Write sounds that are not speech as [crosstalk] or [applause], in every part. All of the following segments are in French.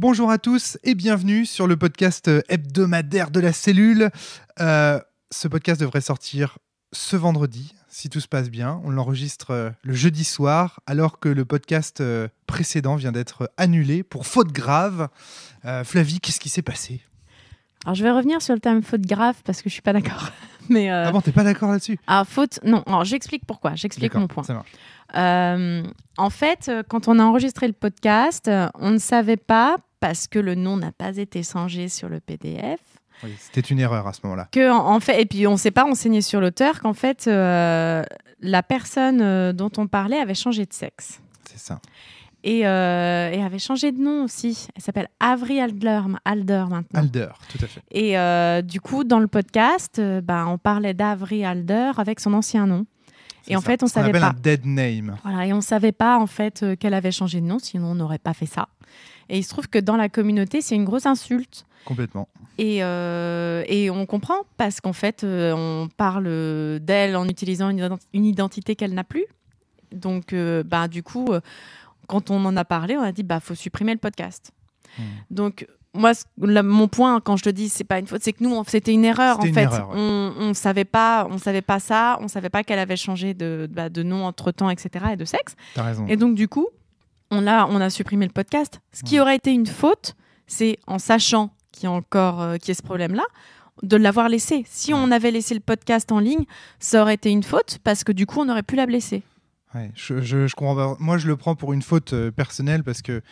Bonjour à tous et bienvenue sur le podcast euh, hebdomadaire de la cellule. Euh, ce podcast devrait sortir ce vendredi, si tout se passe bien. On l'enregistre euh, le jeudi soir, alors que le podcast précédent vient d'être annulé pour faute grave. Flavie, qu'est-ce qui s'est passé alors je vais revenir sur le terme faute grave parce que je suis pas d'accord. [laughs] Mais Ah bon, t'es pas d'accord là-dessus Ah faute, non. Alors j'explique pourquoi. J'explique mon point. en fait, quand on a enregistré le podcast, on ne savait pas parce que le nom n'a pas été changé sur le PDF. Oui, c'était une erreur à ce moment-là. Que en fait, et puis on ne s'est pas renseigné sur l'auteur qu'en fait euh, la personne euh, dont on parlait avait changé de sexe. C'est ça. Et, euh, avait changé de nom aussi. Elle s'appelle Avery Alder maintenant. Alder, tout à fait. Et du coup, dans le podcast, bah, on parlait d'Avery Alder avec son ancien nom. Et en fait, on savait pas. un dead name. et on savait pas en fait qu'elle avait changé de nom, sinon on n'aurait pas fait ça. Et il se trouve que dans la communauté, c'est une grosse insulte. Complètement. Et, euh, et on comprend parce qu'en fait, euh, on parle d'elle en utilisant une, identité qu'elle n'a plus. Donc, euh, bah, du coup, quand on en a parlé, on a dit bah faut supprimer le podcast. Hmm. Donc moi, mon point quand je te dis c'est pas une faute, c'est que nous c'était une erreur en une fait. Erreur, on, on, savait pas, on savait pas ça, on savait pas qu'elle avait changé de, bah, nom entre temps, etc. et de sexe. As raison. Et donc du coup, on a, on a supprimé le podcast. Ce qui aurait été une faute, c'est en sachant qu'il y a encore euh, qui ce problème-là, de l'avoir laissé. Si on avait laissé le podcast en ligne, ça aurait été une faute parce que du coup, on aurait pu la blesser. Ouais, je, je, comprends Moi, je le prends pour une faute euh, personnelle parce que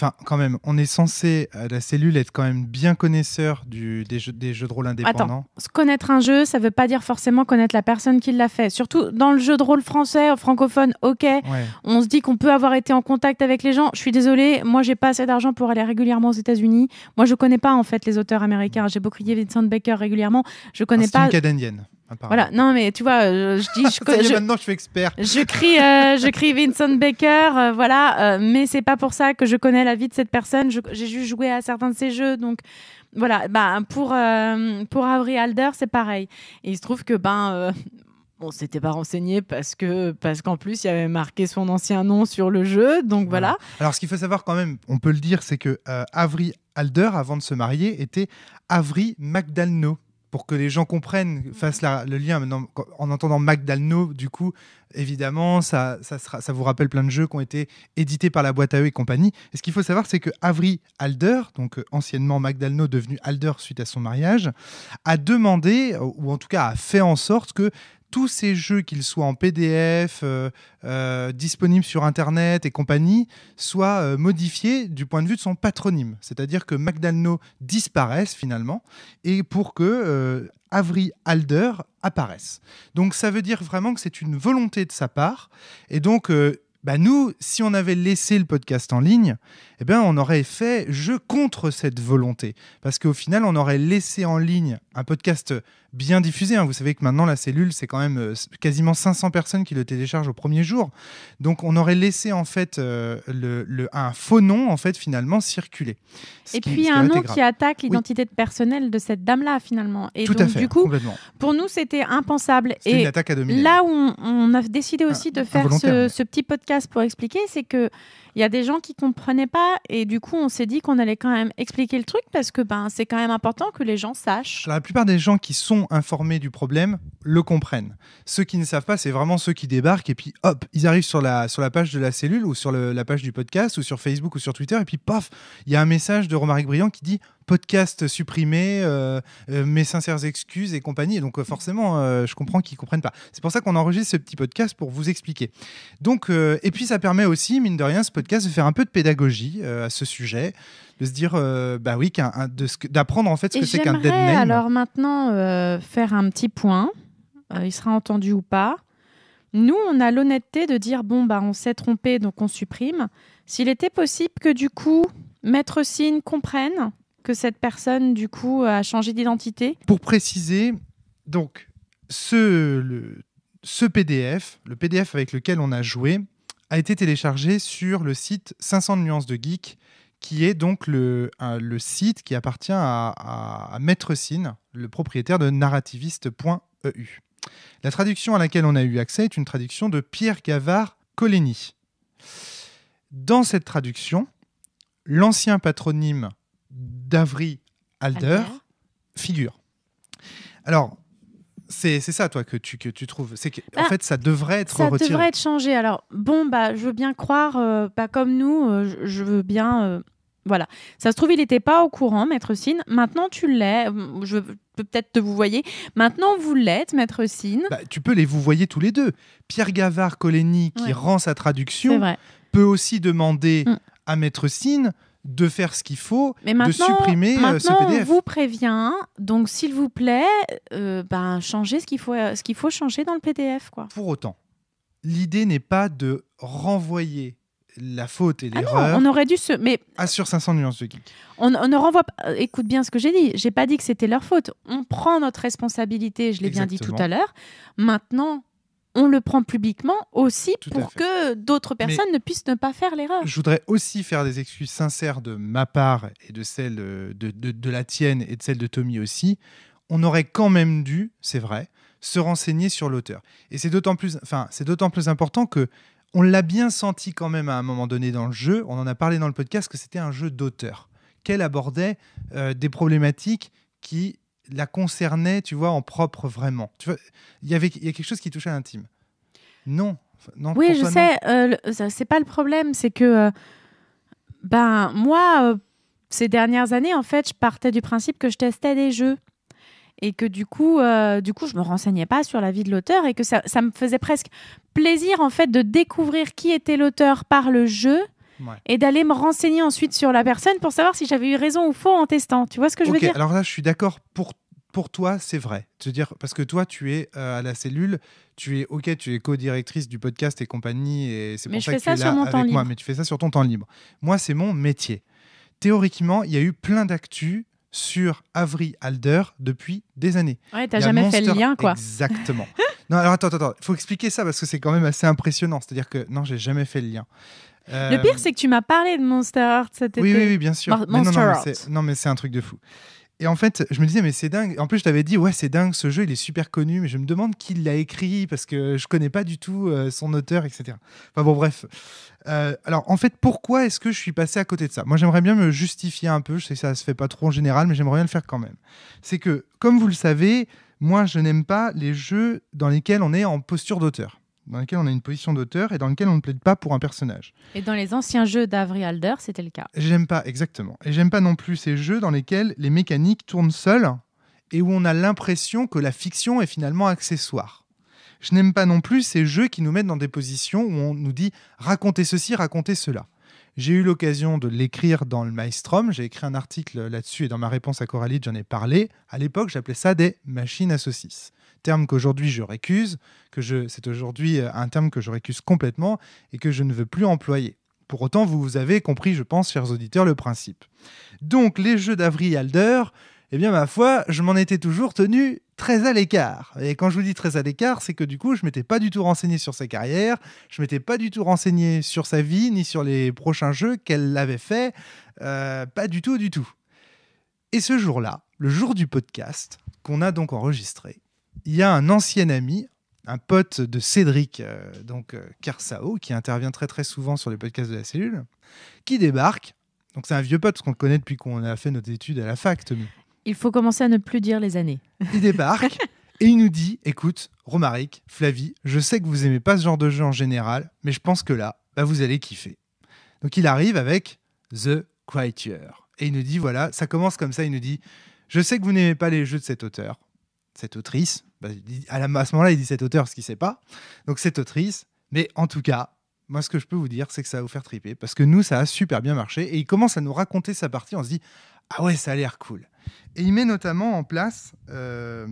Enfin, quand même, on est censé, à euh, la cellule, être quand même bien connaisseur du, des, jeux, des, jeux, de rôle indépendants. Attends, connaître un jeu, ça ne veut pas dire forcément connaître la personne qui l'a fait. Surtout dans le jeu de rôle français, francophone, ok, on se dit qu'on peut avoir été en contact avec les gens. Je suis désolée, moi, j'ai pas assez d'argent pour aller régulièrement aux États-Unis. Moi, je ne connais pas, en fait, les auteurs américains. J'ai beau crier Vincent Baker régulièrement. Je connais pas. C'est une voilà, non mais tu vois, euh, je, dis, je, [laughs] je, maintenant je suis expert. [laughs] Euh, je crie, Vincent Baker, euh, voilà, mais c'est pas pour ça que je connais la vie de cette personne. J'ai juste joué à certains de ses jeux, donc voilà. Bah pour pour Avery Alder, c'est pareil. Et il se trouve que ben on s'était pas renseigné parce que parce qu'en plus il y avait marqué son ancien nom sur le jeu donc voilà, alors ce qu'il faut savoir quand même on peut le dire c'est que euh, Alder avant de se marier était Avery McDalno pour que les gens comprennent, mm. fassent le lien. Maintenant, en entendant McDalno, du coup, évidemment, ça, vous rappelle plein de jeux qui ont été édités par la boîte à eux et compagnie. Et ce qu'il faut savoir, c'est que Avri Alder, donc euh, anciennement McDalno, devenu Alder suite à son mariage, a demandé, ou en tout cas a fait en sorte que tous ces jeux, qu'ils soient en PDF, euh, euh, disponibles sur Internet et compagnie, soient euh, modifiés du point de vue de son patronyme. C'est-à-dire que Magdaleno disparaisse finalement, et pour que Avery Alder apparaisse. Donc ça veut dire vraiment que c'est une volonté de sa part, et donc... Bah nous, si on avait laissé le podcast en ligne, eh bien on aurait fait jeu contre cette volonté. Parce qu'au final, on aurait laissé en ligne un podcast bien diffusé. Hein. Vous savez que maintenant, la cellule, c'est quand même euh, quasiment 500 personnes qui le téléchargent au premier jour. Donc, on aurait laissé en fait euh, le, un faux nom, en fait, finalement, circuler. Et puis, un nom qui attaque l'identité de personnelle de cette dame-là, finalement. Et Tout donc, à fait, du coup, pour nous, c'était impensable. Et une attaque à là où on, a décidé ah, aussi de faire ce, petit podcast pour expliquer, c'est que il y a des gens qui comprenaient pas et du coup, on s'est dit qu'on allait quand même expliquer le truc parce que ben, c'est quand même important que les gens sachent. la plupart des gens qui sont informés du problème le comprennent. Ceux qui ne savent pas, c'est vraiment ceux qui débarquent et puis hop, ils arrivent sur la, sur la page de la cellule ou sur la page du podcast ou sur Facebook ou sur Twitter et puis paf, il y a un message de Romaric Briand qui dit podcast supprimé, euh, euh, mes sincères excuses et compagnie. donc, euh, forcément, je comprends qu'ils ne comprennent pas. C'est pour ça qu'on enregistre ce petit podcast pour vous expliquer. Donc, et puis, ça permet aussi, mine de rien, ce podcast de faire un peu de pédagogie à ce sujet de se dire bah oui d'apprendre en fait ce que c'est qu'un dead name. alors maintenant faire un petit point il sera entendu ou pas nous on a l'honnêteté de dire bon bah on s'est trompé donc on supprime s'il était possible que du coup maître signe comprenne que cette personne, du coup, a changé d'identité Pour préciser, donc, ce, ce PDF, le PDF avec lequel on a joué, a été téléchargé sur le site 500 nuances de geek, qui est donc le, le site qui appartient à, Maître Sine, le propriétaire de narrativiste.eu. La traduction à laquelle on a eu accès est une traduction de Pierre Gavard Coligny. Dans cette traduction, l'ancien patronyme d'Avry Alder, figure. Alors, c'est ça, toi, que tu, que tu trouves. C'est que en ah, fait, ça devrait être ça devrait être changé. Alors, bon, bah, je veux bien croire, euh, pas comme nous, euh, je, veux bien. Euh, voilà. Ça se trouve, il n'était pas au courant, Maître Sine. Maintenant, tu l'es. Hum, je peux peut-être te vous voyez. Maintenant, vous l'êtes, Maître Sine. Bah, tu peux les vous voyez tous les deux. Pierre Gavard-Coligny, qui rend sa traduction, peut aussi demander hum. à Maître Sine de faire ce qu'il faut, de supprimer euh, ce PDF. On vous prévient, donc s'il vous plaît, euh, ben, changez ce qu'il faut, euh, ce qu'il faut changer dans le PDF. Quoi. Pour autant, l'idée n'est pas de renvoyer la faute et ah l'erreur. on aurait dû se. Mais sur 500 nuances de geek. On, ne renvoie pas. Écoute bien ce que j'ai dit. J'ai pas dit que c'était leur faute. On prend notre responsabilité. Je l'ai bien dit tout à l'heure. Maintenant, on le prend publiquement aussi pour que d'autres personnes ne puissent ne pas faire l'erreur. Je voudrais aussi faire des excuses sincères de ma part et de celle de, la tienne et de celle de Tommy aussi. On aurait quand même dû, c'est vrai, se renseigner sur l'auteur. Et c'est d'autant plus, enfin, c'est d'autant plus important que on l'a bien senti quand même à un moment donné dans le jeu. On en a parlé dans le podcast que c'était un jeu d'auteur, qu'elle abordait euh, des problématiques qui la concernait, tu vois, en propre vraiment. Tu vois, il y avait y a quelque chose qui touchait à l'intime. Non. non. Oui, je sais. Euh, c'est pas le problème, c'est que euh, ben moi, euh, ces dernières années, en fait, je partais du principe que je testais des jeux et que du coup, du coup, je me renseignais pas sur la vie de l'auteur et que ça, ça, me faisait presque plaisir en fait de découvrir qui était l'auteur par le jeu et d'aller me renseigner ensuite sur la personne pour savoir si j'avais eu raison ou faux en testant. Tu vois ce que je veux dire Alors là, je suis d'accord pour pour toi, c'est vrai. Te dire parce que toi, tu es euh, à la cellule, tu es ok, tu es co-directrice du podcast et compagnie, et c'est pour mais ça que tu es avec moi. Mais tu fais ça sur ton temps libre. Moi, c'est mon métier. Théoriquement, il y a eu plein d'actu sur Avri Alder depuis des années. Ouais, t'as jamais fait le lien, quoi. Exactement. non, alors attends, attends, faut expliquer ça parce que c'est quand même assez impressionnant. C'est-à-dire que non, j'ai jamais fait le lien. Euh, le pire, c'est que tu m'as parlé de Monster Heart cet été. Oui, oui, bien sûr. Monster non, non, mais c'est un truc de fou. Et en fait, je me disais, mais c'est dingue. En plus, je t'avais dit, ouais, c'est dingue, ce jeu, il est super connu, mais je me demande qui l'a écrit parce que je connais pas du tout euh, son auteur, etc. Enfin bon, bref. Euh, alors, en fait, pourquoi est-ce que je suis passé à côté de ça Moi, j'aimerais bien me justifier un peu. Je sais que ça se fait pas trop en général, mais j'aimerais bien le faire quand même. C'est que, comme vous le savez, moi, je n'aime pas les jeux dans lesquels on est en posture d'auteur dans lequel on a une position d'auteur et dans lequel on ne plaide pas pour un personnage. Et dans les anciens jeux d'Avril Alder, c'était le cas. J'aime pas, exactement. Et j'aime pas non plus ces jeux dans lesquels les mécaniques tournent seules et où on a l'impression que la fiction est finalement accessoire. Je n'aime pas non plus ces jeux qui nous mettent dans des positions où on nous dit racontez ceci, racontez cela. J'ai eu l'occasion de l'écrire dans le Maestrom. j'ai écrit un article là-dessus et dans ma réponse à Coralie, j'en ai parlé. À l'époque, j'appelais ça des machines à saucisses terme qu'aujourd'hui je récuse, que je, c'est aujourd'hui euh, un terme que je récuse complètement et que je ne veux plus employer. Pour autant, vous avez compris, je pense, chers auditeurs, le principe. Donc, les jeux d'Avril Alder, eh bien, ma foi, je m'en étais toujours tenu très à l'écart. Et quand je vous dis très à l'écart, c'est que du coup, je ne m'étais pas du tout renseigné sur sa carrière, je ne m'étais pas du tout renseigné sur sa vie, ni sur les prochains jeux qu'elle avait fait, euh, pas du tout, du tout. Et ce jour-là, le jour du podcast, qu'on a donc enregistré, il y a un ancien ami, un pote de Cédric, euh, donc euh, qui intervient très très souvent sur les podcasts de la cellule, qui débarque. Donc c'est un vieux pote qu'on connaît depuis qu'on a fait nos études à la fac, Il faut commencer à ne plus dire les années. Il débarque [laughs] et il nous dit écoute, Romaric, Flavie, je sais que vous aimez pas ce genre de jeu en général, mais je pense que là, bah, vous allez kiffer. Donc il arrive avec The Quieter. Et il nous dit voilà, ça commence comme ça il nous dit je sais que vous n'aimez pas les jeux de cet auteur cette autrice, bah, à, ce moment-là, il dit cet auteur, ce qu'il ne sait pas, donc cette autrice, mais en tout cas, moi, ce que je peux vous dire, c'est que ça va vous faire triper, parce que nous, ça a super bien marché, et il commence à nous raconter sa partie, on se dit, ah ouais, ça a l'air cool. Et il met notamment en place euh,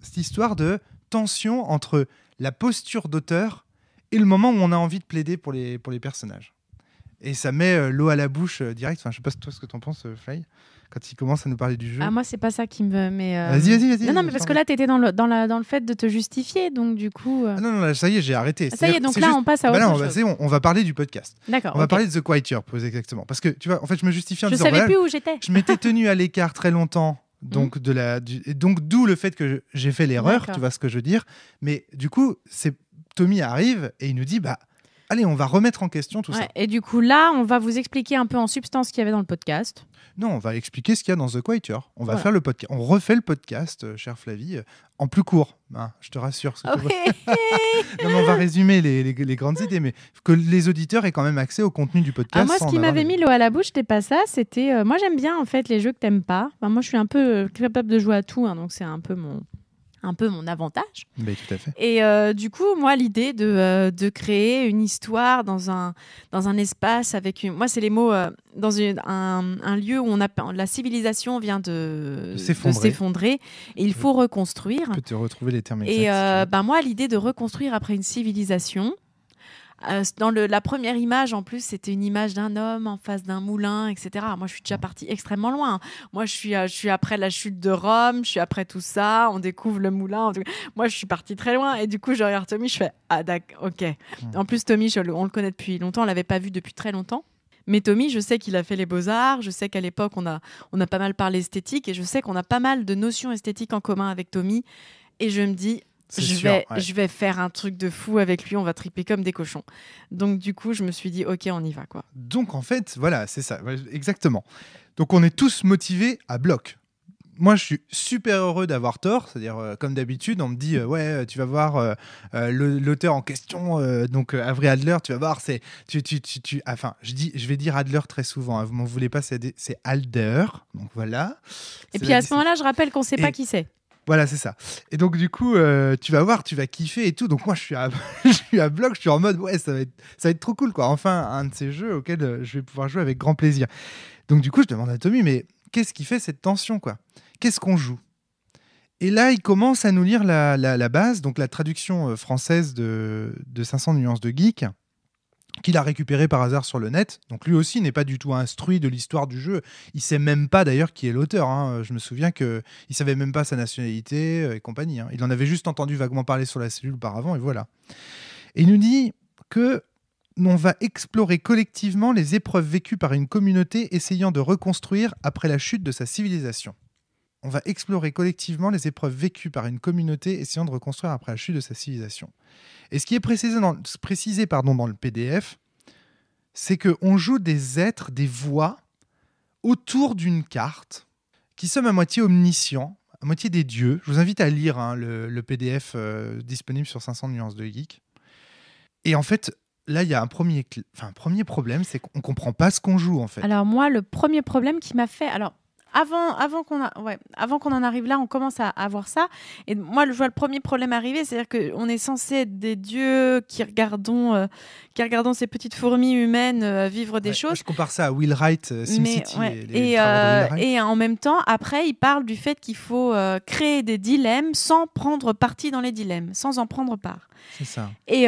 cette histoire de tension entre la posture d'auteur et le moment où on a envie de plaider pour les, pour les personnages. Et ça met euh, l'eau à la bouche euh, direct. Enfin, je sais pas toi ce que tu en penses, Fly quand il commence à nous parler du jeu. Ah, moi, c'est pas ça qui me. Mais euh, Vas-y, vas-y, vas-y. Non, non, mais parce que là, t'étais dans le, dans, la, dans le fait de te justifier, donc du coup. Euh. Ah, non, non, là, ça y est, j'ai arrêté. Ah, ça y est, donc là, on passe à bah, autre bah, non, chose. on, va parler du podcast. D'accord. On va parler de The Quiet Year, plus exactement. Parce que, tu vois, en fait, je me justifie en je disant. Je savais plus où j'étais. Je m'étais tenu à l'écart très longtemps [laughs] hmm. donc, de la, donc d'où le fait que j'ai fait l'erreur, tu vois ce que je veux dire. Mais du coup, c'est Tommy arrive et il nous dit bah allez, on va remettre en question tout ça. Et du coup, là, on va vous expliquer un peu en substance ce qu'il y avait dans le podcast. Non, on va expliquer ce qu'il y a dans The Quieter. On va faire le podcast. On refait le podcast, euh, cher Flavie, euh, en plus court. Hein, je te rassure. Ah [laughs] on va résumer les, grandes idées, mais que les auditeurs aient quand même accès au contenu du ah, podcast. moi, ce qui m'avait mis l'eau à la bouche, c'était pas ça. C'était, euh, moi, j'aime bien en fait les jeux que t'aimes pas. moi, je suis un peu capable de jouer à tout, hein, donc c'est un peu mon un peu mon avantage. tout Et euh, du coup, moi, l'idée euh, de, créer une histoire dans un, dans un espace avec une. Moi, c'est les mots. Euh, dans un, lieu où on a, la civilisation vient de, s'effondrer. il faut reconstruire. retrouver les termes Et ben, moi, l'idée de reconstruire après une civilisation, euh, dans la première image, en plus, c'était une image d'un homme en face d'un moulin, etc. Moi, je suis déjà mm. partie extrêmement loin. Moi, je suis, euh, je suis après la chute de Rome, je suis après tout ça, on découvre le moulin. Moi, je suis partie très loin. Et du coup, je regarde Tommy, je fais Ah, d'accord, ok. Mm. En plus, Tommy, on le connaît depuis longtemps, on l'avait pas vu depuis très longtemps. Mais Tommy, je sais qu'il a fait les beaux-arts, je sais qu'à l'époque, on a, on a pas mal parlé esthétique et je sais qu'on a pas mal de notions esthétiques en commun avec Tommy. Et je me dis, je, vais, faire un truc de fou avec lui, on va triper comme des cochons. Donc du coup, je me suis dit, ok, on y va. quoi. Donc en fait, voilà, c'est ça, exactement. Donc on est tous motivés à bloc moi, je suis super heureux d'avoir tort. C'est-à-dire, euh, comme d'habitude, on me dit euh, Ouais, euh, tu vas voir l'auteur en question, donc Avril Adler, tu vas voir, c'est. Tu, tu, tu, Enfin, je, dis, je vais dire Adler très souvent, Vous hein, vous m'en voulez pas, c'est Alder. Donc voilà. Et puis à ce moment-là, je rappelle qu'on ne sait pas qui c'est. Voilà, c'est ça. Et donc, du coup, euh, tu vas voir, tu vas kiffer et tout. Donc, moi, je suis à, [laughs] suis à bloc, je suis en mode, ouais, ça va, être, ça va être trop cool, quoi. Enfin, un de ces jeux auxquels euh, je vais pouvoir jouer avec grand plaisir. Donc, du coup, je demande à Tommy, mais qu'est-ce qui fait cette tension, quoi Qu'est-ce qu'on joue et là, il commence à nous lire la, base, donc la traduction euh, française de, de 500 nuances de geek qu'il a récupéré par hasard sur le net. Donc lui aussi n'est pas du tout instruit de l'histoire du jeu. Il sait même pas d'ailleurs qui est l'auteur. Hein. Je me souviens que il savait même pas sa nationalité euh, et compagnie. Hein. Il en avait juste entendu vaguement parler sur la cellule auparavant et voilà. Et il nous dit que on va explorer collectivement les épreuves vécues par une communauté essayant de reconstruire après la chute de sa civilisation on va explorer collectivement les épreuves vécues par une communauté essayant de reconstruire après la chute de sa civilisation. Et ce qui est précisé dans, pardon, dans le PDF, c'est qu'on joue des êtres, des voix, autour d'une carte, qui sommes à moitié omniscients, à moitié des dieux. Je vous invite à lire hein, le, PDF euh, disponible sur 500 nuances de geek. Et en fait, là, il y a un premier, premier problème, c'est qu'on ne comprend pas ce qu'on joue, en fait. Alors moi, le premier problème qui m'a fait... Alors, avant, qu'on en arrive là, on commence à avoir ça. Et moi, je vois le premier problème arriver, c'est-à-dire qu'on est censé être des dieux qui regardons, euh, qui regardons ces petites fourmis humaines euh, vivre des choses. Je compare ça à Will Wright, euh, SimCity. et, et, en même temps, après, il parle du fait qu'il faut créer des dilemmes sans prendre parti dans les dilemmes, sans en prendre part. C'est ça. Et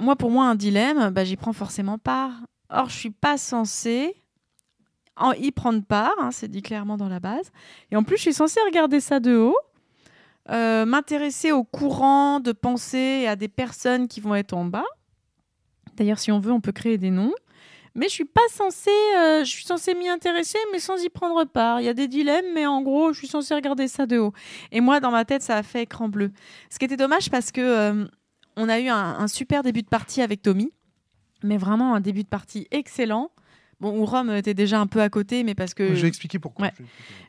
moi, pour moi, un dilemme, bah, j'y prends forcément part. Or, je suis pas censée en y prendre part, hein, c'est dit clairement dans la base. Et en plus, je suis censée regarder ça de haut, euh, m'intéresser au courant de pensée et à des personnes qui vont être en bas. D'ailleurs, si on veut, on peut créer des noms. Mais je suis pas censée, euh, je suis censée m'y intéresser, mais sans y prendre part. Il y a des dilemmes, mais en gros, je suis censée regarder ça de haut. Et moi, dans ma tête, ça a fait écran bleu. Ce qui était dommage parce que euh, on a eu un, un super début de partie avec Tommy, mais vraiment un début de partie excellent où Rome, était déjà un peu à côté, mais parce que. Je vais expliquer pourquoi.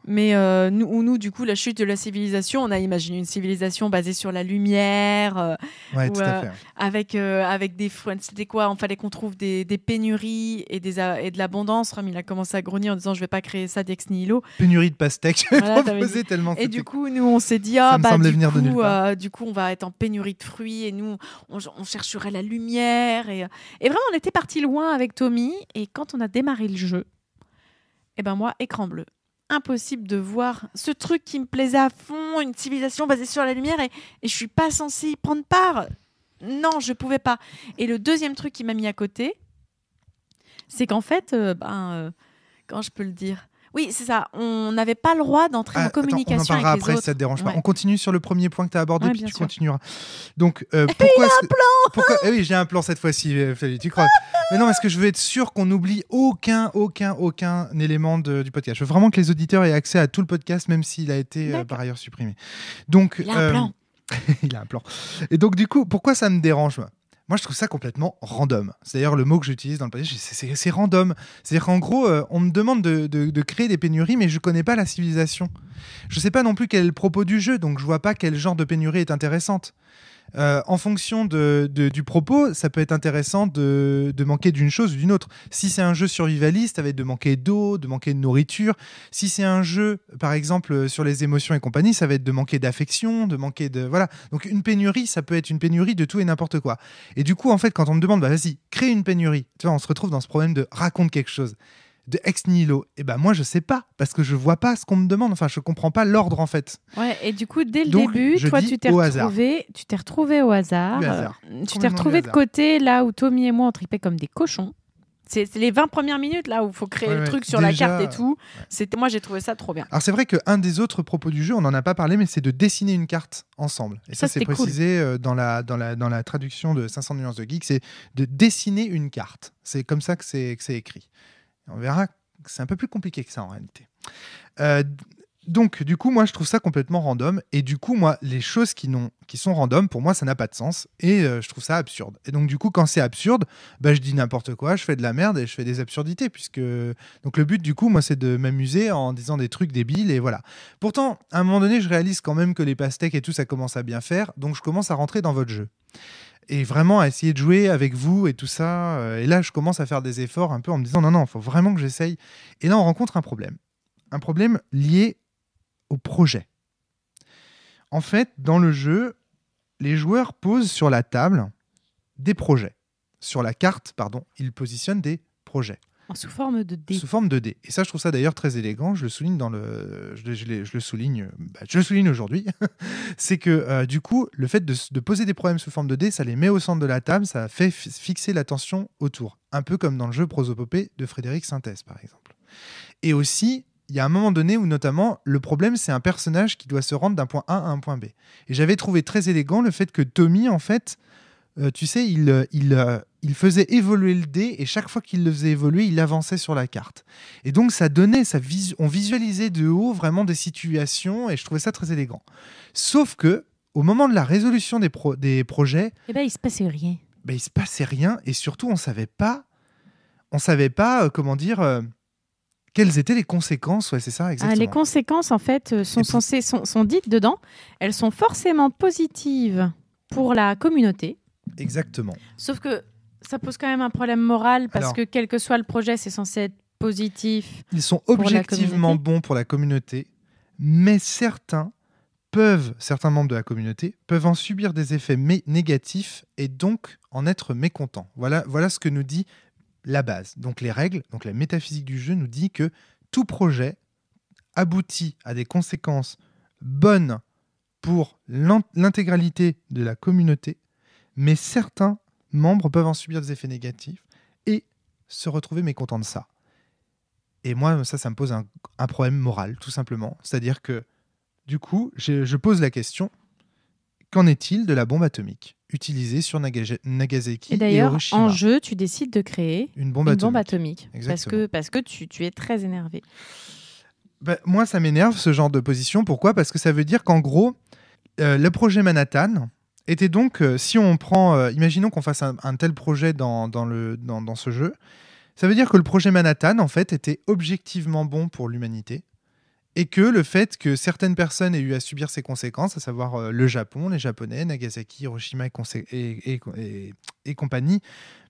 Mais euh, nous, du coup, la chute de la civilisation, on a imaginé une civilisation basée sur la lumière. Euh, ouais, tout à euh, fait. Avec, avec des. C'était quoi On fallait qu'on trouve des, pénuries et, des, et de l'abondance. Rome, il a commencé à grogner en disant Je vais pas créer ça d'ex nihilo. Pénurie de pastèques, voilà, tellement. Et du coup, nous, on s'est dit Ah, bah, du, venir coup, de nulle du coup, on va être en pénurie de fruits et nous, on, chercherait la lumière. Et, vraiment, on était parti loin avec Tommy. Et quand on a démarré démarrer le jeu, et eh ben moi, écran bleu. Impossible de voir ce truc qui me plaisait à fond, une civilisation basée sur la lumière, et, et je suis pas censée y prendre part. Non, je pouvais pas. Et le deuxième truc qui m'a mis à côté, c'est qu'en fait, euh, ben, quand euh, je peux le dire, oui, c'est ça. On n'avait pas le droit d'entrer en communication. Ah, on en parlera après, si ça te dérange pas. On continue sur le premier point que tu as abordé, et puis tu continueras. Donc, euh, pourquoi. Il a un plan eh Oui, j'ai un plan cette fois-ci, Flavie, tu crois. mais non, parce que je veux être sûr qu'on n'oublie aucun, aucun, aucun élément du podcast. Je veux vraiment que les auditeurs aient accès à tout le podcast, même s'il a été euh, par ailleurs supprimé. Donc, il a un plan. Euh, [laughs] il a un plan. Et donc, du coup, pourquoi ça me dérange moi moi, je trouve ça complètement random. C'est d'ailleurs le mot que j'utilise dans le passé, C'est random. C'est-à-dire qu'en gros, euh, on me demande de, créer des pénuries, mais je ne connais pas la civilisation. Je sais pas non plus quel est le propos du jeu, donc je vois pas quel genre de pénurie est intéressante. Euh, en fonction du propos, ça peut être intéressant de, manquer d'une chose ou d'une autre. Si c'est un jeu survivaliste, ça va être de manquer d'eau, de manquer de nourriture. Si c'est un jeu, par exemple, sur les émotions et compagnie, ça va être de manquer d'affection, de manquer de. Voilà. Donc une pénurie, ça peut être une pénurie de tout et n'importe quoi. Et du coup, en fait, quand on me demande, bah vas-y, crée une pénurie, tu vois, on se retrouve dans ce problème de raconte quelque chose de ex nihilo Et eh ben moi je sais pas parce que je vois pas ce qu'on me demande. Enfin je comprends pas l'ordre en fait. Ouais et du coup dès le début toi tu t'es retrouvé, tu t'es retrouvé au hasard. tu t'es retrouvé euh, de côté là où Tommy et moi on tripait comme des cochons. C'est les 20 premières minutes là où il faut créer le truc sur la carte et tout. C'était moi j'ai trouvé ça trop bien. Alors c'est vrai qu'un des autres propos du jeu, on n'en a pas parlé, mais c'est de dessiner une carte ensemble. Et ça, c'est précisé euh, dans, la, dans, la, dans la traduction de 500 nuances de geek, c'est de dessiner une carte. C'est comme ça que c'est écrit. On verra c'est un peu plus compliqué que ça en réalité. Euh, donc, du coup, moi, je trouve ça complètement random. Et du coup, moi, les choses qui, qui sont random, pour moi, ça n'a pas de sens. Et euh, je trouve ça absurde. Et donc, du coup, quand c'est absurde, bah, je dis n'importe quoi, je fais de la merde et je fais des absurdités. Puisque... Donc, le but, du coup, moi, c'est de m'amuser en disant des trucs débiles. Et voilà. Pourtant, à un moment donné, je réalise quand même que les pastèques et tout, ça commence à bien faire. Donc, je commence à rentrer dans votre jeu et vraiment à essayer de jouer avec vous et tout ça. Euh, et là, je commence à faire des efforts un peu en me disant non, non, il faut vraiment que j'essaye. Et là, on rencontre un problème. Un problème lié au projet. En fait, dans le jeu, les joueurs posent sur la table des projets. Sur la carte, pardon, ils positionnent des projets. En sous forme de dé. Sous forme de dé. Et ça, je trouve ça d'ailleurs très élégant. Je le souligne dans le, je, le souligne, bah, je souligne aujourd'hui. [laughs] c'est que euh, du coup, le fait de, poser des problèmes sous forme de dé, ça les met au centre de la table, ça fait fixer l'attention autour, un peu comme dans le jeu Prosopopée de Frédéric Synthèse, par exemple. Et aussi, il y a un moment donné où notamment le problème c'est un personnage qui doit se rendre d'un point A à un point B. Et j'avais trouvé très élégant le fait que Tommy en fait euh, tu sais, euh, euh, il, faisait évoluer le dé et chaque fois qu'il le faisait évoluer, il avançait sur la carte. Et donc ça donnait, on visualisait de haut vraiment des situations et je trouvais ça très élégant. Sauf que au moment de la résolution des, projets, eh ben, il se passait rien. Ben, il se passait rien et surtout on savait pas, on savait pas comment dire. Quelles étaient les conséquences Ouais, c'est ça, ah, exactement. les conséquences, en fait, sont, censées, sont dites dedans. Elles sont forcément positives pour la communauté, Exactement. Sauf que ça pose quand même un problème moral parce que quel que soit le projet, c'est censé être positif. Ils sont objectivement bons pour la communauté, mais certains peuvent, certains membres de la communauté peuvent en subir des effets négatifs et donc en être mécontents. Voilà, voilà ce que nous dit la base. Donc les règles, donc la métaphysique du jeu nous dit que tout projet aboutit à des conséquences bonnes pour l'intégralité de la communauté mais certains membres peuvent en subir des effets négatifs et se retrouver mécontents de ça. Et moi, ça, ça me pose un, problème moral, tout simplement. C'est-à-dire que, du coup, je, pose la question qu'en est-il de la bombe atomique utilisée sur Nagasaki et d'ailleurs, en jeu, tu décides de créer une bombe atomique. parce que, parce que tu, es très énervé. Bah, moi, ça m'énerve ce genre de position. Pourquoi Parce que ça veut dire qu'en gros, euh, le projet Manhattan, était donc, euh, si on prend, euh, imaginons qu'on fasse un, tel projet dans, le, dans, ce jeu, ça veut dire que le projet Manhattan, en fait, était objectivement bon pour l'humanité. Et que le fait que certaines personnes aient eu à subir ses conséquences, à savoir euh, le Japon, les Japonais, Nagasaki, Hiroshima et, et compagnie,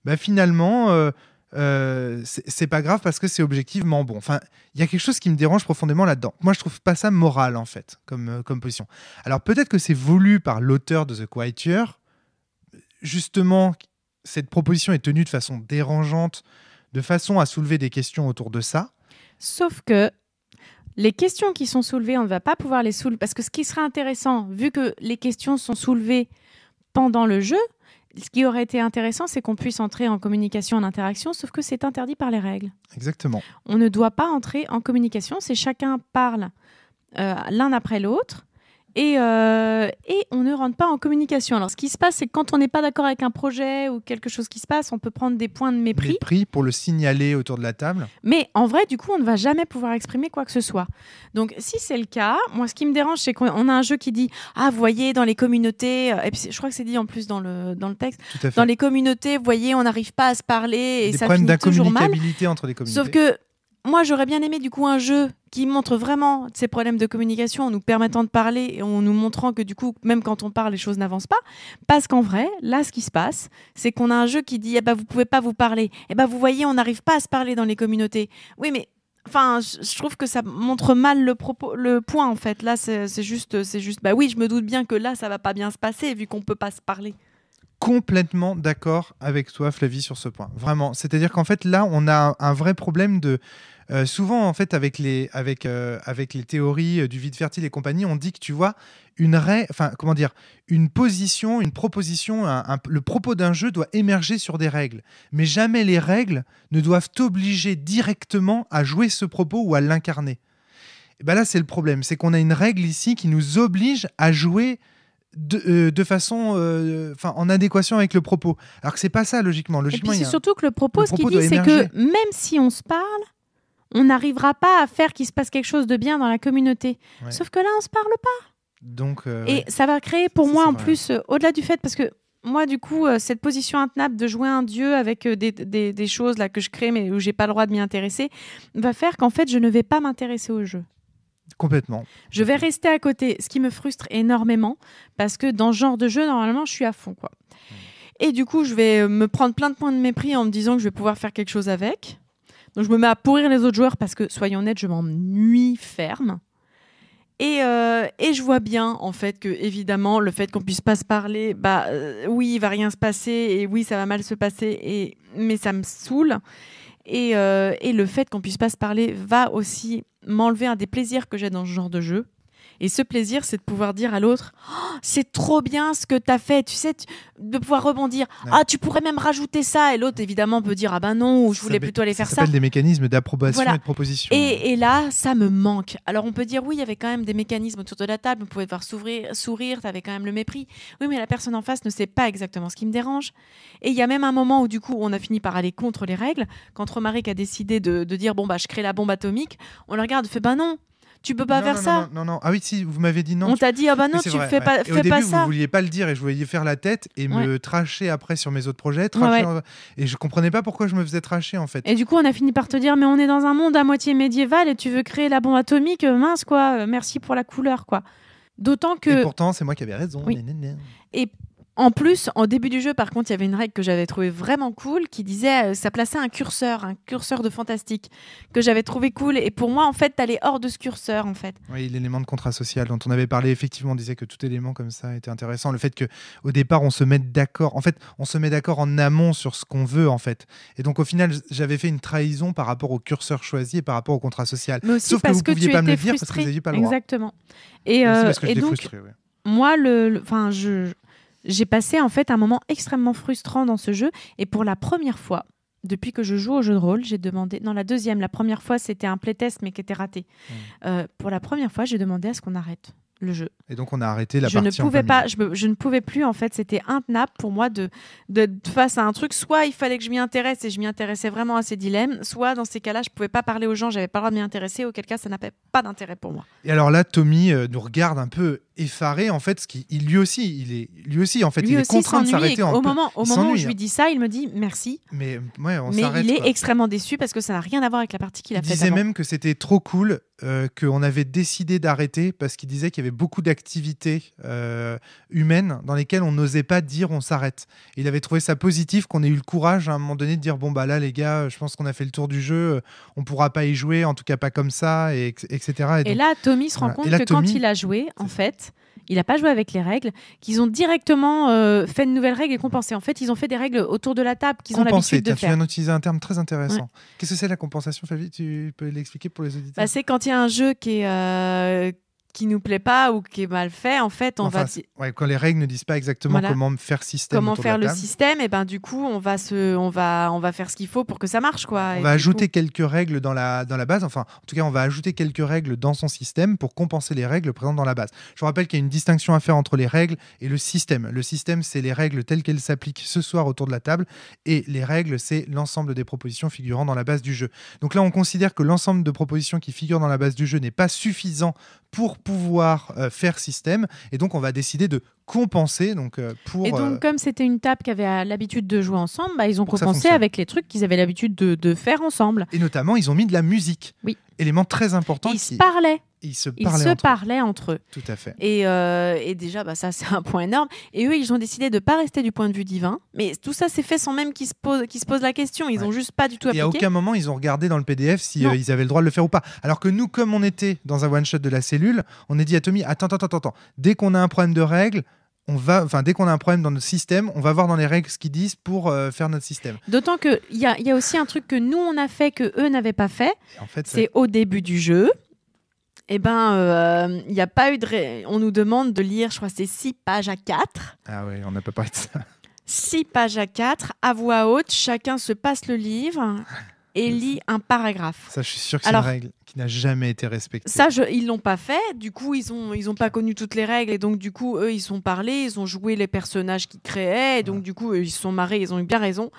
bah finalement, euh, c'est pas grave parce que c'est objectivement bon. Enfin, il y a quelque chose qui me dérange profondément là-dedans. Moi, je trouve pas ça moral, en fait, comme, euh, comme position. Alors, peut-être que c'est voulu par l'auteur de The Quiet Year. Justement, cette proposition est tenue de façon dérangeante, de façon à soulever des questions autour de ça. Sauf que les questions qui sont soulevées, on ne va pas pouvoir les soulever. Parce que ce qui serait intéressant, vu que les questions sont soulevées pendant le jeu, ce qui aurait été intéressant, c'est qu'on puisse entrer en communication, en interaction, sauf que c'est interdit par les règles. Exactement. On ne doit pas entrer en communication, c'est chacun parle euh, l'un après l'autre. Et, euh, et, on ne rentre pas en communication. Alors, ce qui se passe, c'est que quand on n'est pas d'accord avec un projet ou quelque chose qui se passe, on peut prendre des points de mépris. Mépris pour le signaler autour de la table. Mais en vrai, du coup, on ne va jamais pouvoir exprimer quoi que ce soit. Donc, si c'est le cas, moi, ce qui me dérange, c'est qu'on a un jeu qui dit Ah, vous voyez, dans les communautés, euh, et puis je crois que c'est dit en plus dans le, dans le texte, dans les communautés, vous voyez, on n'arrive pas à se parler et ça toujours mal. entre les communautés. Sauf que moi, j'aurais bien aimé du coup un jeu qui montre vraiment ces problèmes de communication en nous permettant de parler et en nous montrant que du coup, même quand on parle, les choses n'avancent pas. Parce qu'en vrai, là, ce qui se passe, c'est qu'on a un jeu qui dit, eh ben, vous pouvez pas vous parler. Eh ben, vous voyez, on n'arrive pas à se parler dans les communautés. Oui, mais Enfin, je trouve que ça montre mal le le point en fait. Là, c'est juste, c'est juste. Bah oui, je me doute bien que là, ça va pas bien se passer vu qu'on peut pas se parler complètement d'accord avec toi, Flavie, sur ce point. Vraiment. C'est-à-dire qu'en fait, là, on a un, vrai problème de. Euh, souvent, en fait, avec les, avec, euh, avec les théories euh, du vide fertile et compagnie, on dit que tu vois une enfin, comment dire, une position, une proposition, le propos d'un jeu doit émerger sur des règles. Mais jamais les règles ne doivent t'obliger directement à jouer ce propos ou à l'incarner. Et eh ben là, c'est le problème, c'est qu'on a une règle ici qui nous oblige à jouer euh, de, façon euh, en adéquation avec le propos. Alors que c'est pas ça logiquement. logiquement c'est surtout que le propos, ce qu'il dit, c'est que même si on se parle, on n'arrivera pas à faire qu'il se passe quelque chose de bien dans la communauté. Sauf que là, on se parle pas. Donc, euh, et ça va créer pour moi, en plus, au-delà du fait, parce que moi, du coup, cette position intenable de jouer un dieu avec des, des, choses là que je crée, mais où j'ai pas le droit de m'y intéresser, va faire qu'en fait, je ne vais pas m'intéresser au jeu. Complètement. Je vais rester à côté, ce qui me frustre énormément, parce que dans ce genre de jeu, normalement, je suis à fond. quoi. Et du coup, je vais me prendre plein de points de mépris en me disant que je vais pouvoir faire quelque chose avec. Donc je me mets à pourrir les autres joueurs parce que, soyons honnêtes, je m'ennuie ferme. Et, euh, et, je vois bien, en fait, que évidemment, le fait qu'on puisse pas se parler, bah euh, oui, il va rien se passer, et oui, ça va mal se passer, et mais ça me saoule. Et, euh, et le fait qu'on puisse pas se parler va aussi m'enlever un des plaisirs que j'ai dans ce genre de jeu et ce plaisir, c'est de pouvoir dire à l'autre oh, c'est trop bien ce que tu as fait. Tu sais, de pouvoir rebondir. Ah, tu pourrais même rajouter ça. Et l'autre, évidemment, peut dire ah ben non, ou je voulais plutôt aller faire ça. Ça s'appelle des mécanismes d'approbation et de proposition. Et, là, ça me manque. Alors on peut dire oui, il y avait quand même des mécanismes autour de la table. On pouvait voir sourire, sourire tu avais quand même le mépris. Oui, mais la personne en face ne sait pas exactement ce qui me dérange. Et il y a même un moment où, du coup, on a fini par aller contre les règles. Quand Romaric a décidé de, dire bon, bah, je crée la bombe atomique, on le regarde, fait bah non, tu peux pas faire ça. Non, non, Ah oui, si, vous m'avez dit non. On t'a dit, ah bah non, tu ne fais pas pas, et au début, Vous vouliez pas le dire et je voulais faire la tête et me tracher après sur mes autres projets. Et je comprenais pas pourquoi je me faisais tracher en fait. Et du coup, on a fini par te dire, mais on est dans un monde à moitié médiéval et tu veux créer la bombe atomique, euh, mince quoi, euh, merci pour la couleur quoi. D'autant que. Et pourtant, c'est moi qui avais raison. Et en plus, en début du jeu, par contre, il y avait une règle que j'avais trouvée vraiment cool qui disait euh, ça plaçait un curseur, un curseur de fantastique que j'avais trouvé cool. Et pour moi, en fait, t'allais hors de ce curseur, en fait. Oui, l'élément de contrat social dont on avait parlé, effectivement, on disait que tout élément comme ça était intéressant. Le fait que, au départ, on se mette d'accord. En fait, on se met d'accord en amont sur ce qu'on veut, en fait. Et donc, au final, j'avais fait une trahison par rapport au curseur choisi et par rapport au contrat social. Mais aussi Sauf parce que vous ne pouviez pas me le dire parce que vous pas le droit. Exactement. Et, euh, parce que donc, moi, le, enfin, je j'ai passé en fait un moment extrêmement frustrant dans ce jeu et pour la première fois, depuis que je joue au jeu de rôle, j'ai demandé. Non, la deuxième, la première fois, c'était un playtest, mais qui était raté. Mmh. Euh, pour la première fois, j'ai demandé à ce qu'on arrête le jeu. Et donc on a arrêté la je partie Ne pouvais pas, je, ne pouvais plus en fait, c'était intenable pour moi de, face à un truc. Soit il fallait que je m'y intéresse et je m'y intéressais vraiment à ces dilemmes, soit dans ces cas-là je pouvais pas parler aux gens, j'avais pas le droit de m'y intéresser, auquel cas ça n'avait pas d'intérêt pour moi. Et alors là, Tommy euh, nous regarde un peu effaré en fait, ce qui il, lui aussi, il est lui aussi en fait, il est contraint de s'arrêter. Au moment, où je hein. lui dis ça, il me dit merci. Mais il est extrêmement déçu parce que ça n'a rien à voir avec la partie qu'il a faite. Il disait même que c'était trop cool, euh, qu'on avait décidé d'arrêter parce qu'il disait qu'il y avait beaucoup d'activités euh, humaines dans lesquelles on n'osait pas dire on s'arrête. Il avait trouvé ça positif qu'on ait eu le courage hein, à un moment donné de dire bon bah là les gars, je pense qu'on a fait le tour du jeu, euh, on pourra pas y jouer, en tout cas pas comme ça, et, etc. Et, là Tommy se rend compte que quand il a joué, en fait, il n'a pas joué avec les règles, qu'ils ont directement euh, fait de nouvelles règles et compensé. En fait, ils ont fait des règles autour de la table qu'ils ont l'habitude de faire. Tu viens d'utiliser un terme très intéressant. Qu'est-ce que c'est la compensation, Fabi Tu peux l'expliquer pour les auditeurs bah, C'est quand il y a un jeu qui est, qui nous plaît pas ou qui est mal fait, en fait, on va. Ouais, quand les règles ne disent pas exactement comment faire système. Comment faire le système, et ben du coup, on va se, on va, on va faire ce qu'il faut pour que ça marche, quoi. On va ajouter quelques règles dans la dans la base. Enfin, en tout cas, on va ajouter quelques règles dans son système pour compenser les règles présentes dans la base. Je vous rappelle qu'il y a une distinction à faire entre les règles et le système. Le système, c'est les règles telles qu'elles s'appliquent ce soir autour de la table, et les règles, c'est l'ensemble des propositions figurant dans la base du jeu. Donc là, on considère que l'ensemble de propositions qui figurent dans la base du jeu n'est pas suffisant pour pouvoir euh, faire système. Et donc, on va décider de compenser. Donc, euh, pour, et donc, euh, comme c'était une table qui avait l'habitude de jouer ensemble, bah, ils ont compensé avec les trucs qu'ils avaient l'habitude de, faire ensemble. Et notamment, ils ont mis de la musique. Oui élément très important. Ils se parlaient. Ils se parlaient, entre, eux. Tout à fait. Et, euh, déjà, bah, ça, c'est un point énorme. Et eux, ils ont décidé de ne pas rester du point de vue divin. Mais tout ça s'est fait sans même qu'ils se, posent, la question. Ils n'ont juste pas du tout appliqué. Et à aucun moment, ils ont regardé dans le PDF si euh, avaient le droit de le faire ou pas. Alors que nous, comme on était dans un one-shot de la cellule, on est dit à Tommy attends, attends, attends, attends. Dès qu'on a un problème de règles, on va, enfin, dès qu'on a un problème dans notre système, on va voir dans les règles ce qu'ils disent pour euh, faire notre système. D'autant qu'il y a, y a aussi un truc que nous, on a fait, que eux n'avaient pas fait. En fait c'est au début du jeu. Et eh ben, euh, il a pas eu de. On nous demande de lire, je crois, c'est 6 pages à 4. Ah oui, on n'a pas parlé de ça. 6 pages à 4, à voix haute, chacun se passe le livre. [laughs] et lit un paragraphe. Ça, je suis sûr que c'est une règle qui n'a jamais été respectée. Ça, je, ils l'ont pas fait. Du coup, ils ont, ils ont pas connu toutes les règles et donc du coup, eux, ils ont parlé, ils ont joué les personnages qu'ils créaient. Et donc du coup, ils se sont marrés, ils ont eu bien raison.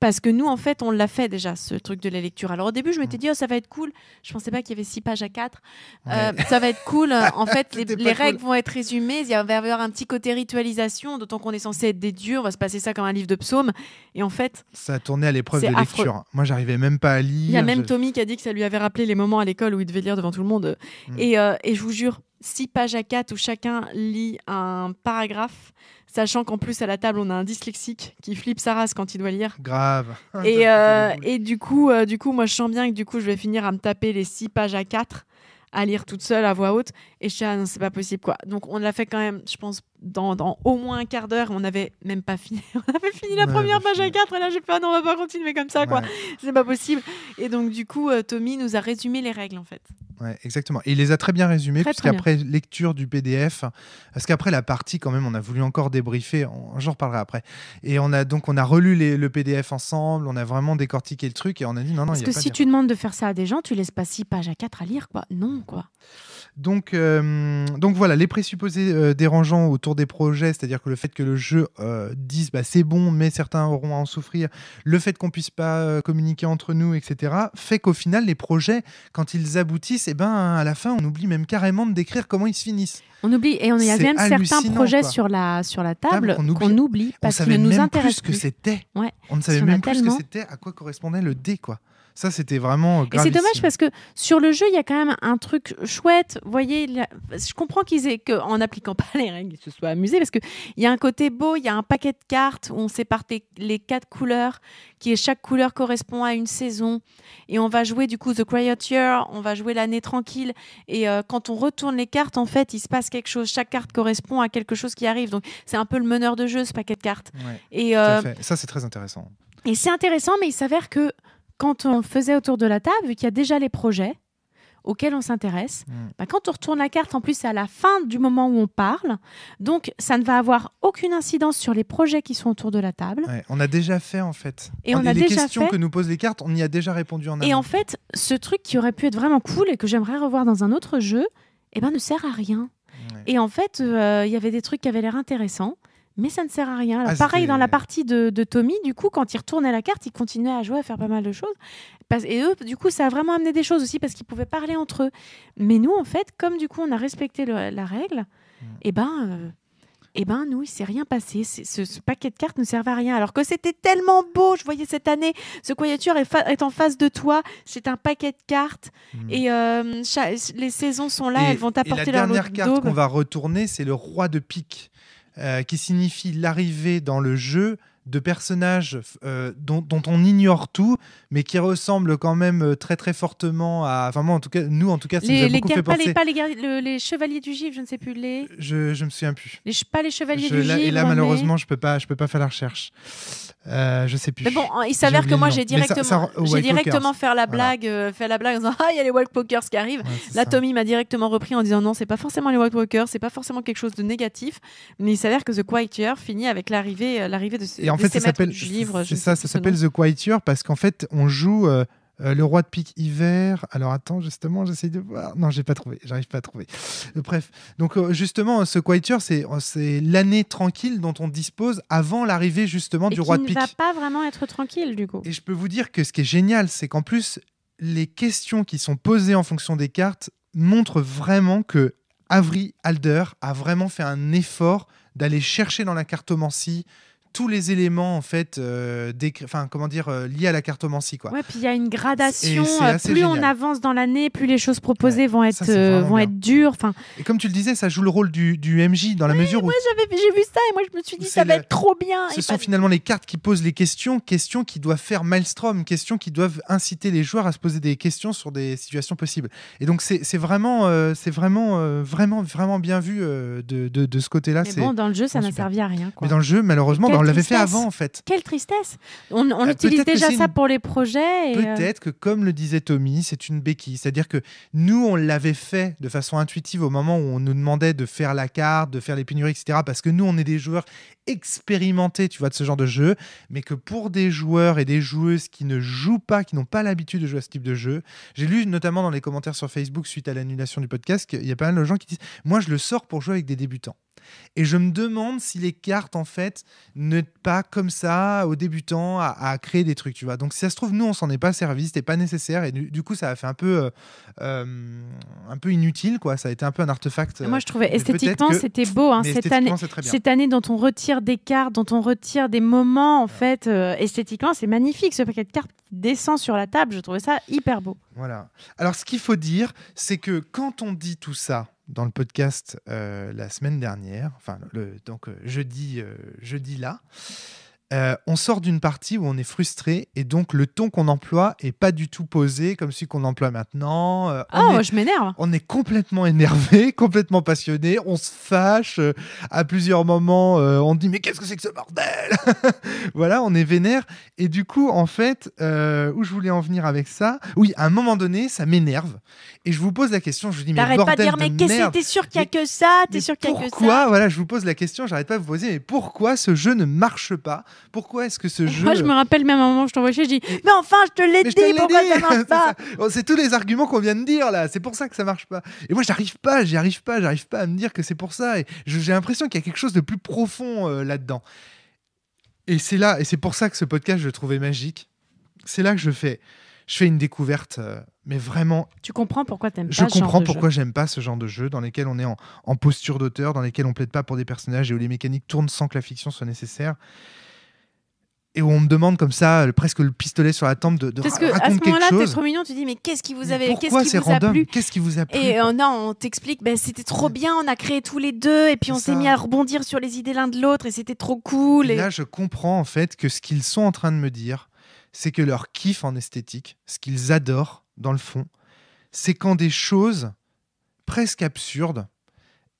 Parce que nous, en fait, on l'a fait déjà, ce truc de la lecture. Alors au début, je m'étais mm. dit, oh, ça va être cool. Je ne pensais pas qu'il y avait six pages à quatre. Euh, [laughs] ça va être cool. [laughs] En fait, les, règles vont être résumées. Il va y avoir un petit côté ritualisation, d'autant qu'on est censé être des dieux. On va se passer ça comme un livre de psaumes. Et en fait. Ça a tourné à l'épreuve de lecture. Moi, j'arrivais même pas à lire. Il y a même Tommy qui a dit que ça lui avait rappelé les moments à l'école où il devait lire devant tout le monde. Mm. Et, euh, et je vous jure, six pages à quatre où chacun lit un paragraphe sachant qu'en plus à la table on a un dyslexique qui flippe sa race quand il doit lire. Grave. [laughs] Et, euh, et du coup, euh, du coup, moi je sens bien que du coup je vais finir à me taper les six pages à quatre, à lire toute seule à voix haute et je dis ah non c'est pas possible quoi. Donc on l'a fait quand même, je pense dans, au moins un quart d'heure, on n'avait même pas fini. [laughs] On avait fini la première bah, page à 4 et là j'ai fait ah non, on va pas continuer comme ça quoi. C'est pas possible. Et donc du coup, euh, Tommy nous a résumé les règles en fait. Ouais, exactement. Et il les a très bien résumées puisqu'après lecture du PDF, parce qu'après la partie quand même, on a voulu encore débriefer. J'en reparlerai après. Et on a donc on a relu le PDF ensemble. On a vraiment décortiqué le truc et on a dit non non. Parce a que si tu demandes de faire ça à des gens, tu laisses pas six pages à 4 à lire quoi. Non quoi. Donc, euh, donc voilà, les présupposés euh, dérangeants autour des projets, c'est-à-dire que le fait que le jeu euh, dise bah, c'est bon, mais certains auront à en souffrir, le fait qu'on puisse pas communiquer entre nous, etc., fait qu'au final, les projets, quand ils aboutissent, et eh ben, à la fin, on oublie même carrément de décrire comment ils se finissent. On oublie, et on y a même certains projets sur la, sur la table qu'on oublie, parce qu'ils ne nous intéressent plus. Que c'était. On ne savait même plus ce que c'était, à quoi correspondait le dé, quoi. Ça, c'était vraiment. Gravissime. Euh, et c'est dommage parce que sur le jeu, il y a quand même un truc chouette. voyez, je comprends qu'ils aient, qu'en n'appliquant [laughs] pas les règles, ils se soient amusés parce qu'il y a un côté beau, il y a un paquet de cartes où on sépare les quatre couleurs, qui est chaque couleur correspond à une saison. Et on va jouer du coup The Quiet Year, on va jouer l'année tranquille. Et euh, quand on retourne les cartes, en fait, il se passe quelque chose. Chaque carte correspond à quelque chose qui arrive. Donc c'est un peu le meneur de jeu, ce paquet de cartes. et euh, ça, c'est très intéressant. Et c'est intéressant, mais il s'avère que quand on faisait autour de la table, vu qu'il y a déjà les projets auxquels on s'intéresse, mm. bah, quand on retourne la carte, en plus, c'est à la fin du moment où on parle. Donc, ça ne va avoir aucune incidence sur les projets qui sont autour de la table. on a déjà fait, en fait. Et on, les questions que nous posent les cartes, on y a déjà répondu en amont. Et en fait, ce truc qui aurait pu être vraiment cool et que j'aimerais revoir dans un autre jeu, eh ben, ne sert à rien. Et en fait, euh, il y avait des trucs qui avaient l'air intéressants mais ça ne sert à rien. Ah, pareil, dans la partie de, Tommy, du coup, quand il retournait la carte, il continuait à jouer, à faire pas mal de choses. Et eux, du coup, ça a vraiment amené des choses aussi parce qu'ils pouvaient parler entre eux. Mais nous, en fait, comme du coup, on a respecté la règle, et eh ben. Euh, eh ben nous, il s'est rien passé. Ce, paquet de cartes ne servait à rien. Alors que c'était tellement beau, je voyais cette année, ce coyature est, est, en face de toi, c'est un paquet de cartes. Hmm. Et euh, les saisons sont là, elles vont t'apporter leur La dernière carte qu'on va retourner, c'est le roi de pique. Euh, qui signifie l'arrivée dans le jeu de personnages euh, dont, on ignore tout, mais qui ressemblent quand même euh, très très fortement à. Enfin, moi en tout cas, nous en tout cas, ça les, nous a beaucoup fait penser. les, pas les, les, chevaliers du givre, je ne sais plus les. Je, ne me souviens plus. Les, pas les chevaliers du givre. Et là, malheureusement, je peux pas, je peux pas faire la recherche. Euh, je sais plus. Mais bon, hein, il s'avère que moi j'ai directement, fait j'ai directement faire la blague, euh, la blague en disant [laughs] ah il y a les Walk Pokers qui arrivent. là, Tommy m'a directement repris en disant non, c'est pas forcément les Walk Pokers, c'est pas forcément quelque chose de négatif, mais il s'avère que The Quiet Year finit avec l'arrivée, l'arrivée de en fait, ça s'appelle. ça, ça s'appelle The Quieture parce qu'en fait, on joue. Euh, euh, le roi de pique hiver. Alors attends, justement, j'essaie de voir. Non, j'ai pas trouvé. J'arrive pas à trouver. Euh, bref. Donc justement, ce Quieture, c'est c'est l'année tranquille dont on dispose avant l'arrivée justement du roi de pique. ne va pas vraiment être tranquille du coup. Et je peux vous dire que ce qui est génial, c'est qu'en plus les questions qui sont posées en fonction des cartes montrent vraiment que Avri Alder a vraiment fait un effort d'aller chercher dans la cartomancie tous les éléments en fait, euh, enfin comment dire, euh, liés à la cartomancie quoi. Ouais, puis il y a une gradation. Euh, plus on avance dans l'année, plus les choses proposées vont être vont être dures. Enfin. Et comme tu le disais, ça joue le rôle du, MJ dans la mesure où. Moi j'ai vu ça et moi je me suis dit ça va être trop bien. Ce sont finalement les cartes qui posent les questions, questions qui doivent faire Maelstrom, questions qui doivent inciter les joueurs à se poser des questions sur des situations possibles. Et donc c'est vraiment c'est vraiment vraiment vraiment bien vu de, ce côté-là. Mais bon, dans le jeu ça n'a servi à rien. Quoi. Mais dans le jeu, malheureusement, dans on l'avait fait avant, en fait. Quelle tristesse On, euh, utilise déjà ça pour les projets. Euh, peut-être que, comme le disait Tommy, c'est une béquille. C'est-à-dire que nous, on l'avait fait de façon intuitive au moment où on nous demandait de faire la carte, de faire les pénuries, etc. Parce que nous, on est des joueurs expérimenté tu vois, de ce genre de jeu, mais que pour des joueurs et des joueuses qui ne jouent pas, qui n'ont pas l'habitude de jouer à ce type de jeu, j'ai lu notamment dans les commentaires sur Facebook suite à l'annulation du podcast qu'il y a pas mal de gens qui disent Moi, je le sors pour jouer avec des débutants. Et je me demande si les cartes, en fait, ne pas comme ça aux débutants à, créer des trucs, tu vois. Donc, si ça se trouve, nous, on s'en est pas servi, c'était pas nécessaire. Et du, coup, ça a fait un peu, euh, euh, un peu inutile, quoi. Ça a été un peu un artefact. Moi, je euh, trouvais esthétiquement, c'était beau. Hein, cette, année, cette année dont on retire des cartes, dont on retire des moments, en fait, euh, esthétiquement, c'est magnifique. Ce paquet de cartes descend sur la table. Je trouvais ça hyper beau. Voilà. Alors, ce qu'il faut dire, c'est que quand on dit tout ça dans le podcast euh, la semaine dernière, enfin, le, donc euh, jeudi, jeudi là, euh, on sort d'une partie où on est frustré et donc le ton qu'on emploie est pas du tout posé comme celui qu'on emploie maintenant. Euh, oh, je m'énerve. On est complètement énervé, [laughs] complètement passionné, on se fâche. Euh, à plusieurs moments, on dit mais qu'est-ce que c'est que ce bordel [laughs] Voilà, on est vénère. Et du coup, en fait, où je voulais en venir avec ça Oui, à un moment donné, ça m'énerve. Et je vous pose la question, je vous dis, mais pas de dire, mais qu'est-ce que t'es sûr qu'il y a que ça T'es sûr qu'il y a que ça Pourquoi Voilà, je vous pose la question, j'arrête pas de vous poser, mais pourquoi ce jeu ne marche pas Pourquoi est-ce que ce jeu. Moi, je me rappelle même un moment, je t'envoie chez, je dis, mais enfin, je te l'ai dit, pourquoi ça marche [laughs] pas C'est tous les arguments qu'on vient de dire là, c'est pour ça que ça marche pas. Et moi, j'arrive pas, j'y arrive pas, j'arrive pas à me dire que c'est pour ça. Et j'ai l'impression qu'il y a quelque chose de plus profond euh, là-dedans. Et c'est là, et c'est pour ça que ce podcast, je le trouvais magique. C'est là que je fais, je fais une découverte. Euh, mais vraiment. Tu comprends pourquoi tu n'aimes pas. Je comprends pourquoi j'aime pas ce genre de jeu dans lesquels on est en, posture d'auteur, dans lesquels on plaide pas pour des personnages et où les mécaniques tournent sans que la fiction soit nécessaire. Et où on me demande comme ça, euh, presque le pistolet sur la tempe de, de Parce que ce moment-là, t'es trop mignon, tu dis mais qu'est-ce qui vous qu'est-ce qui vous a plu, Et euh, on t'explique, ben c'était trop bien, on a créé tous les deux, et puis on s'est mis à rebondir sur les idées l'un de l'autre, et c'était trop cool. et là, je comprends en fait que ce qu'ils sont en train de me dire, c'est que leur kiff en esthétique, ce qu'ils adorent, dans le fond, c'est quand des choses presque absurdes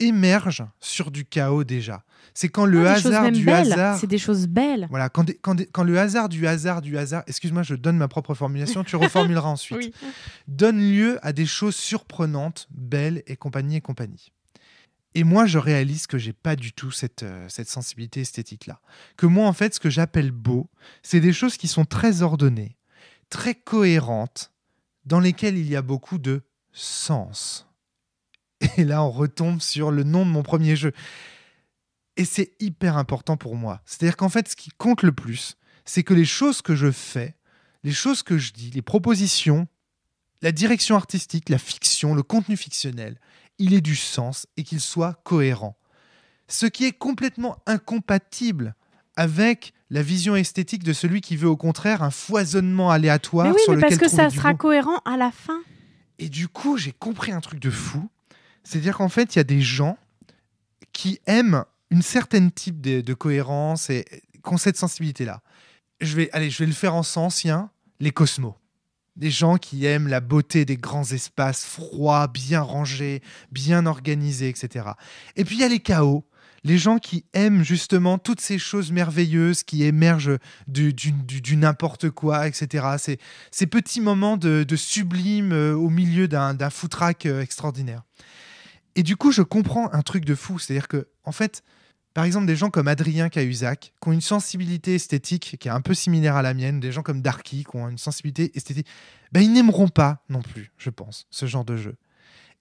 émergent sur du chaos déjà. C'est quand le ah, hasard du hasard. C'est des choses belles. Voilà, quand, le hasard du hasard du hasard. Excuse-moi, je donne ma propre formulation, tu reformuleras [laughs] ensuite. Donne lieu à des choses surprenantes, belles et compagnie et compagnie. Et moi, je réalise que j'ai pas du tout cette, euh, cette sensibilité esthétique-là. Que moi, en fait, ce que j'appelle beau, c'est des choses qui sont très ordonnées, très cohérentes, dans lesquels il y a beaucoup de sens. Et là, on retombe sur le nom de mon premier jeu. Et c'est hyper important pour moi. C'est-à-dire qu'en fait, ce qui compte le plus, c'est que les choses que je fais, les choses que je dis, les propositions, la direction artistique, la fiction, le contenu fictionnel, il ait du sens et qu'il soit cohérent. Ce qui est complètement incompatible avec la vision esthétique de celui qui veut au contraire un foisonnement aléatoire. Mais oui, mais parce que ça sera cohérent à la fin. Et du coup, j'ai compris un truc de fou. C'est-à-dire qu'en fait, il y a des gens qui aiment une certaine type de, cohérence et qui ont cette sensibilité-là. Je vais, allez, je vais le faire en sens, hein, les cosmos. Des gens qui aiment la beauté des grands espaces froids, bien rangés, bien organisés, etc. Et puis il y a les chaos, les gens qui aiment justement toutes ces choses merveilleuses qui émergent du, n'importe quoi, etc. Ces, petits moments de, sublime euh, au milieu d'un, d'un euh, extraordinaire. Et du coup, je comprends un truc de fou. C'est-à-dire que, en fait, par exemple, des gens comme Adrien Cahuzac, qui ont une sensibilité esthétique qui est un peu similaire à la mienne, des gens comme Darky, qui ont une sensibilité esthétique, ben, ils n'aimeront pas non plus, je pense, ce genre de jeu.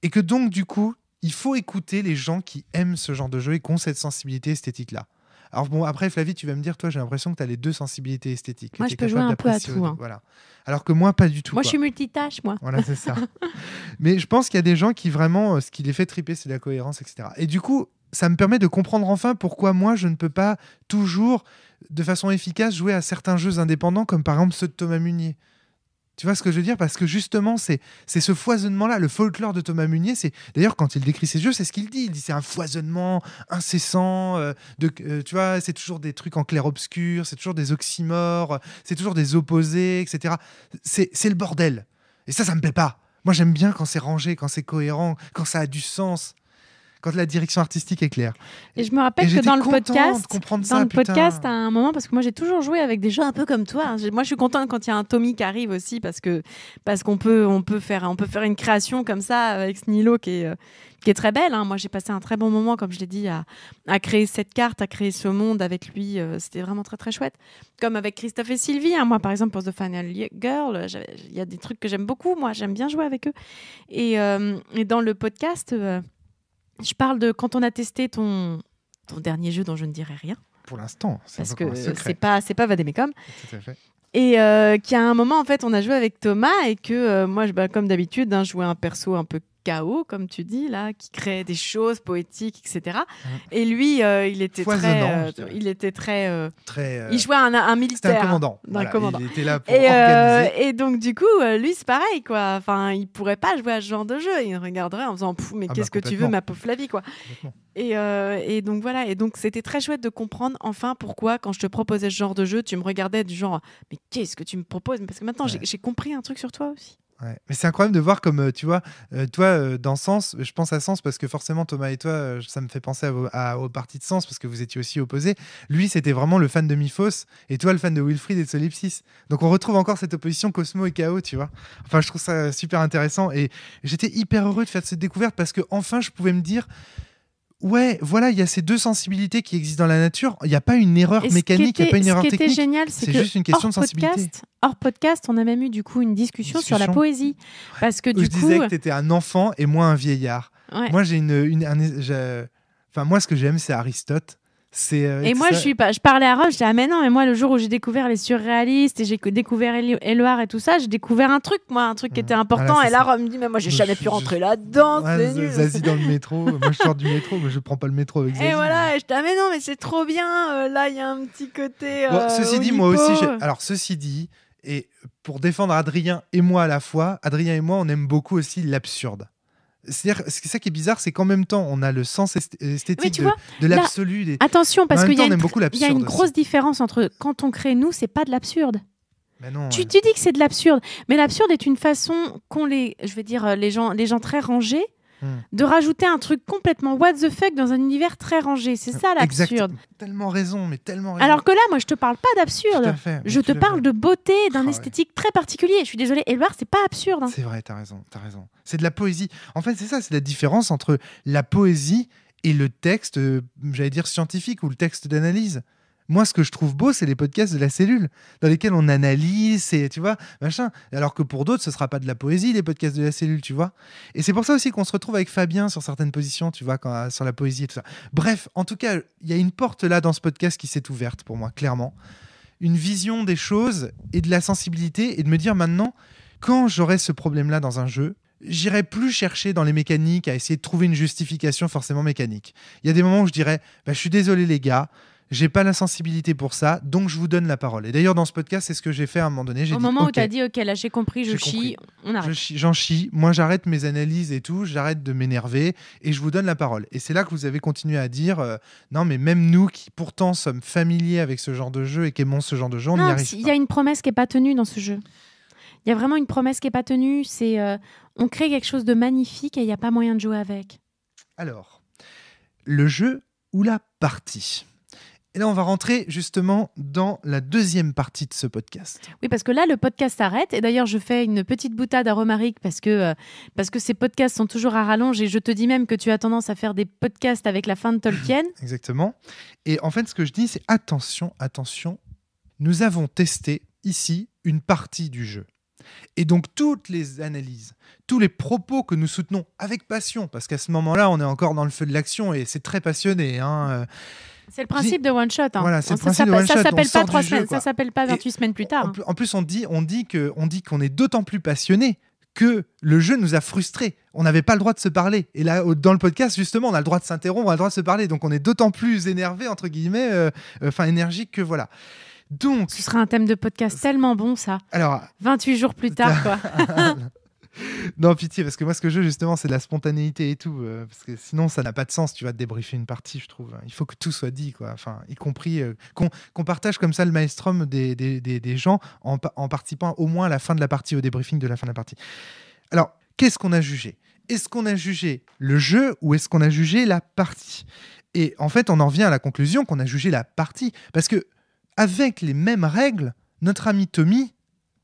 Et que donc, du coup, il faut écouter les gens qui aiment ce genre de jeu et qui ont cette sensibilité esthétique-là. Alors bon, après Flavie, tu vas me dire, toi, j'ai l'impression que tu as les deux sensibilités esthétiques. Moi, je peux jouer un peu à tout. Hein. Voilà. Alors que moi, pas du tout. Moi, je suis multitâche, moi. Voilà, c'est ça. [laughs] Mais je pense qu'il y a des gens qui vraiment, euh, ce qui les fait triper, c'est la cohérence, etc. Et du coup, ça me permet de comprendre enfin pourquoi moi, je ne peux pas toujours, de façon efficace, jouer à certains jeux indépendants, comme par exemple ceux de Thomas Munier. Tu vois ce que je veux dire Parce que justement, c'est ce foisonnement-là, le folklore de Thomas Munier. C'est d'ailleurs quand il décrit ses jeux, c'est ce qu'il dit. Il dit c'est un foisonnement incessant. Euh, de, euh, tu vois, c'est toujours des trucs en clair obscur, c'est toujours des oxymores, c'est toujours des opposés, etc. C'est le bordel. Et ça, ça me plaît pas. Moi, j'aime bien quand c'est rangé, quand c'est cohérent, quand ça a du sens quand la direction artistique est claire. Et je me rappelle que dans le podcast, le podcast à un moment, parce que moi j'ai toujours joué avec des gens un peu comme toi. Hein. Moi je suis contente quand il y a un Tommy qui arrive aussi parce que parce qu'on peut on peut faire on peut faire une création comme ça euh, avec ce Nilo qui est euh, qui est très belle. Hein. Moi j'ai passé un très bon moment comme je l'ai dit à, à créer cette carte, à créer ce monde avec lui. Euh, c'était vraiment très très chouette. Comme avec Christophe et Sylvie. Hein. Moi par exemple pour The Final Girl, il y a des trucs que j'aime beaucoup. Moi j'aime bien jouer avec eux. Et, dans le podcast. Je parle de quand on a testé ton, ton dernier jeu dont je ne dirai rien. Pour l'instant, c'est parce que c'est pas c'est pas Vademecum. Tout à fait. Et euh, qu'à un moment, en fait, on a joué avec Thomas et que euh, moi, je, bah, comme d'habitude, hein, je jouais un perso un peu chaos, comme tu dis, là, qui crée des choses poétiques, etc. Mm. Et lui, euh, il, était très, euh, il était très. Euh, il jouait un, un militaire. un hein, commandant. Un commandant. Il était là pour et, organiser. et donc, du coup, lui, c'est pareil, quoi. Enfin, il pourrait pas jouer à ce genre de jeu. Il regarderait en faisant mais ah bah, qu'est-ce que tu veux, ma pauvre Flavie, quoi. Et, donc, voilà. Et donc, c'était très chouette de comprendre enfin pourquoi, quand je te proposais ce genre de jeu, tu me regardais du genre, mais qu'est-ce que tu me proposes Parce que maintenant, j'ai compris un truc sur toi aussi. Mais c'est incroyable de voir comme, euh, tu vois, euh, toi, euh, dans Sens, je pense à Sens parce que forcément, Thomas et toi, ça me fait penser à, vos, parties de Sens parce que vous étiez aussi opposés. Lui, c'était vraiment le fan de Miphos et toi, le fan de Wilfried et de Solipsis. Donc, on retrouve encore cette opposition Cosmo et Chaos, tu vois. Enfin, je trouve ça super intéressant et j'étais hyper heureux de faire cette découverte parce que enfin, je pouvais me dire Ouais, voilà, il y a ces deux sensibilités qui existent dans la nature. Il n'y a pas une erreur mécanique, il n'y a pas une erreur technique. c'est juste une question de sensibilité. Podcast, hors podcast, on a même eu du coup une discussion, sur la poésie, parce que du je disais que tu étais un enfant et moi un vieillard. Moi, j'ai une un, enfin moi, ce que j'aime, c'est Aristote. Euh, et moi, je suis pas. Je parlais à Rome je disais, ah, mais non, mais moi, le jour où j'ai découvert les surréalistes et j'ai découvert Éloire et tout ça, j'ai découvert un truc, moi, un truc qui était important. et là, Rome me dit, mais moi, j'ai jamais pu rentrer là-dedans. c'est nul. dans le métro. [laughs] moi, je sors du métro, mais je prends pas le métro avec Zazie. Et voilà, et je dis, ah, mais non, mais c'est trop bien. Euh, là, il y a un petit côté. Euh, ceci dit, moi aussi, j'ai alors, ceci dit, et pour défendre Adrien et moi à la fois, Adrien et moi, on aime beaucoup aussi l'absurde cest ça qui est bizarre, c'est qu'en même temps, on a le sens euh, esthétique de, l'absolu. Attention, parce qu'il y, a une grosse différence entre quand on crée nous, c'est pas de l'absurde. tu, dis que c'est de l'absurde, mais l'absurde est une façon qu'ont les, je veux dire, euh, les gens, les gens très rangés de rajouter un truc complètement what the fuck dans un univers très rangé. C'est euh, ça l'absurde. Tellement raison, mais tellement raison. Alors que là, moi, je te parle pas d'absurde. Je te parle de beauté, oh, d'un esthétique très particulier. Je suis désolée, Edouard, c'est pas absurde. Hein. C'est vrai, t'as raison, t'as raison. C'est de la poésie. En fait, c'est ça, c'est la différence entre la poésie et le texte, euh, j'allais dire scientifique ou le texte d'analyse. Moi, ce que je trouve beau, c'est les podcasts de la cellule, dans lesquels on analyse et tu vois, machin. Alors que pour d'autres, ce sera pas de la poésie, les podcasts de la cellule, tu vois. Et c'est pour ça aussi qu'on se retrouve avec Fabien sur certaines positions, tu vois, sur la poésie et tout ça. Bref, en tout cas, il y a une porte là dans ce podcast qui s'est ouverte pour moi, clairement. Une vision des choses et de la sensibilité et de me dire maintenant, quand j'aurai ce problème-là dans un jeu, j'irai plus chercher dans les mécaniques à essayer de trouver une justification forcément mécanique. Il y a des moments où je dirais, bah, je suis désolé les gars, j'ai pas la sensibilité pour ça, donc je vous donne la parole. Et d'ailleurs, dans ce podcast, c'est ce que j'ai fait à un moment donné. Au moment où tu as dit, OK, là j'ai compris, je chie, on arrête. J'en chie, moi j'arrête mes analyses et tout, j'arrête de m'énerver et je vous donne la parole. Et c'est là que vous avez continué à dire, euh, non, mais même nous qui pourtant sommes familiers avec ce genre de jeu et qui aimons ce genre de jeu, on n'y arrive pas. Il y a une promesse qui n'est pas tenue dans ce jeu. Il y a vraiment une promesse qui n'est pas tenue. C'est euh, on crée quelque chose de magnifique et il n'y a pas moyen de jouer avec. Alors, le jeu ou la partie et là, on va rentrer justement dans la deuxième partie de ce podcast. Oui, parce que là, le podcast s'arrête. Et d'ailleurs, je fais une petite boutade à Romaric parce que, euh, parce que ces podcasts sont toujours à rallonge. Et je te dis même que tu as tendance à faire des podcasts avec la fin de Tolkien. [clears throat] Exactement. Et en fait, ce que je dis, c'est attention, attention. Nous avons testé ici une partie du jeu. Et donc toutes les analyses, tous les propos que nous soutenons avec passion, parce qu'à ce moment-là, on est encore dans le feu de l'action et c'est très passionné. Hein, euh, c'est le principe de one shot. Ça s'appelle pas s'appelle pas 28 semaines plus tard. En, plus, on dit, on dit que, on dit qu'on est d'autant plus passionné que le jeu nous a frustrés. On n'avait pas le droit de se parler. Et là, dans le podcast, justement, on a le droit de s'interrompre, on a le droit de se parler. Donc, on est d'autant plus énervé, entre guillemets, euh, euh, enfin, énergique que voilà. Donc. Ce sera un thème de podcast euh, tellement bon, ça. Alors. 28 jours plus tard, [laughs] quoi. [laughs] [laughs] non, pitié, parce que moi, ce que je veux, justement, c'est de la spontanéité et tout. Euh, parce que sinon, ça n'a pas de sens, tu vas te débriefer une partie, je trouve. Il faut que tout soit dit, quoi. Enfin, y compris euh, qu'on partage comme ça le maelstrom des, des, des, gens en, en, participant au moins à la fin de la partie, au débriefing de la fin de la partie. Alors, qu'est-ce qu'on a jugé Est-ce qu'on a jugé le jeu ou est-ce qu'on a jugé la partie Et en fait, on en revient à la conclusion qu'on a jugé la partie. Parce que, avec les mêmes règles, notre ami Tommy,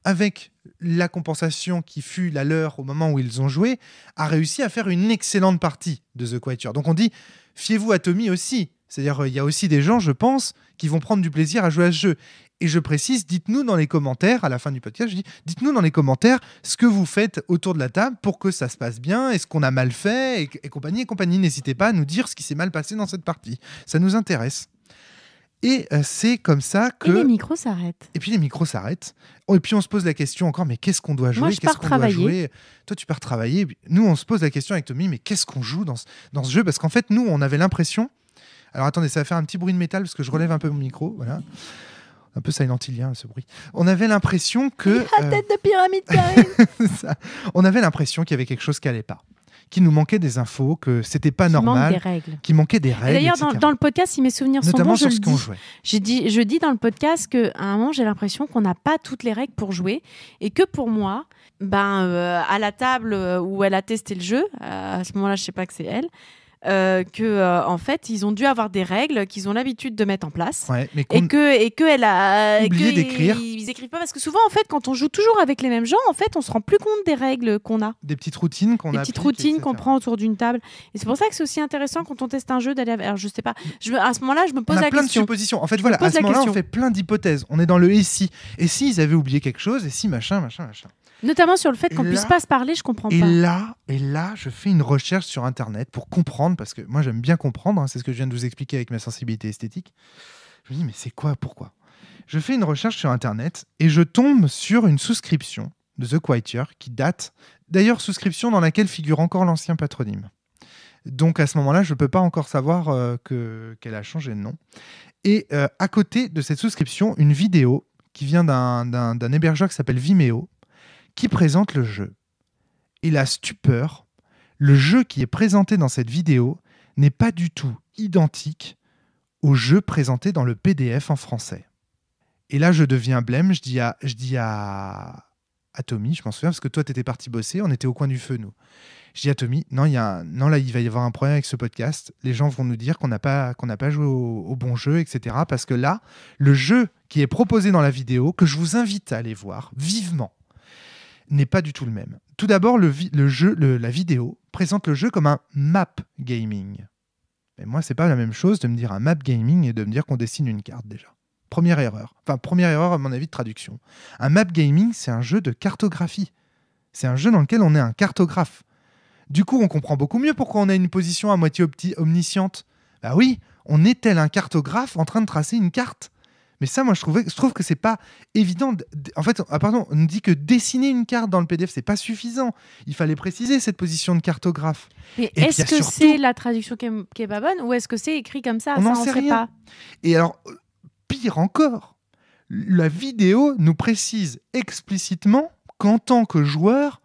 avec la compensation qui fut la leur au moment où ils ont joué, a réussi à faire une excellente partie de The Quieture. Donc on dit, fiez-vous à Tommy aussi. C'est-à-dire, il y a aussi des gens, je pense, qui vont prendre du plaisir à jouer à ce jeu. Et je précise, dites-nous dans les commentaires, à la fin du podcast, dites-nous dans les commentaires ce que vous faites autour de la table pour que ça se passe bien, est-ce qu'on a mal fait, et compagnie, et compagnie. N'hésitez pas à nous dire ce qui s'est mal passé dans cette partie. Ça nous intéresse. Et euh, c'est comme ça que. Et les micros s'arrêtent. Et puis les micros s'arrêtent. Oh, et puis on se pose la question encore, mais qu'est-ce qu'on doit jouer qu'est-ce qu'on Doit jouer Toi, tu pars travailler. Nous, on se pose la question avec Tommy, mais qu'est-ce qu'on joue dans ce, jeu Parce qu'en fait, nous, on avait l'impression. Alors attendez, ça va faire un petit bruit de métal parce que je relève un peu mon micro. Voilà. Un peu silentilien, hein, ce bruit. On avait l'impression que. La tête euh, de pyramide, Karine [laughs] On avait l'impression qu'il y avait quelque chose qui n'allait pas qui nous manquait des infos, que c'était pas normal, qui manquait des règles. d'ailleurs, dans, le podcast, si mes souvenirs sont bons, je ce je dis dans le podcast que un moment, j'ai l'impression qu'on n'a pas toutes les règles pour jouer et que pour moi, ben euh, à la table euh, où elle a testé le jeu, euh, à ce moment-là, je sais pas que c'est elle, qu'en euh, que euh, en fait ils ont dû avoir des règles qu'ils ont l'habitude de mettre en place et que et que elle a oublié d'écrire ils, pas parce que souvent en fait quand on joue toujours avec les mêmes gens en fait on se rend plus compte des règles qu'on a des petites routines qu'on a des petites routines qu'on prend autour d'une table et c'est pour ça que c'est aussi intéressant quand on teste un jeu d'aller alors je sais pas je, à ce moment-là je me pose la plein question. de en fait voilà à ce moment-là on fait plein d'hypothèses on est dans le et si et si ils avaient oublié quelque chose et si machin machin machin Notamment sur le fait qu'on ne puisse pas se parler, je comprends pas. Là, et là, je fais une recherche sur Internet pour comprendre, parce que moi j'aime bien comprendre, hein, c'est ce que je viens de vous expliquer avec ma sensibilité esthétique. Je me dis, mais c'est quoi, pourquoi Je fais une recherche sur Internet et je tombe sur une souscription de The Quieter qui date, d'ailleurs souscription dans laquelle figure encore l'ancien patronyme. Donc à ce moment-là, je ne peux pas encore savoir euh, que, qu'elle a changé de nom. Et euh, à côté de cette souscription, une vidéo qui vient d'un hébergeur qui s'appelle Vimeo, qui présente le jeu. Et la stupeur, le jeu qui est présenté dans cette vidéo n'est pas du tout identique au jeu présenté dans le PDF en français. Et là, je deviens blême, je dis à, je dis à, Tommy, je m'en souviens, parce que toi, tu étais parti bosser, on était au coin du feu, nous. Je dis à Tommy, non, y a non là, il va y avoir un problème avec ce podcast. Les gens vont nous dire qu'on n'a pas, qu'on pas joué au... au, bon jeu, etc. Parce que là, le jeu qui est proposé dans la vidéo, que je vous invite à aller voir vivement, n'est pas du tout le même. Tout d'abord, la vidéo présente le jeu comme un map gaming. Mais moi, c'est pas la même chose de me dire un map gaming et de me dire qu'on dessine une carte déjà. Première erreur. Enfin, première erreur à mon avis de traduction. Un map gaming, c'est un jeu de cartographie. C'est un jeu dans lequel on est un cartographe. Du coup, on comprend beaucoup mieux pourquoi on a une position à moitié omnisciente. Bah oui, on est tel un cartographe en train de tracer une carte. Mais ça, moi, je, trouvais, je trouve que c'est pas évident. En fait, ah, pardon, on nous dit que dessiner une carte dans le PDF, c'est pas suffisant. Il fallait préciser cette position de cartographe. Mais est-ce que c'est la traduction qui est, pas bonne ou est-ce que c'est écrit comme ça On n'en sait rien. Pas. Et alors, pire encore, la vidéo nous précise explicitement qu'en tant que joueur,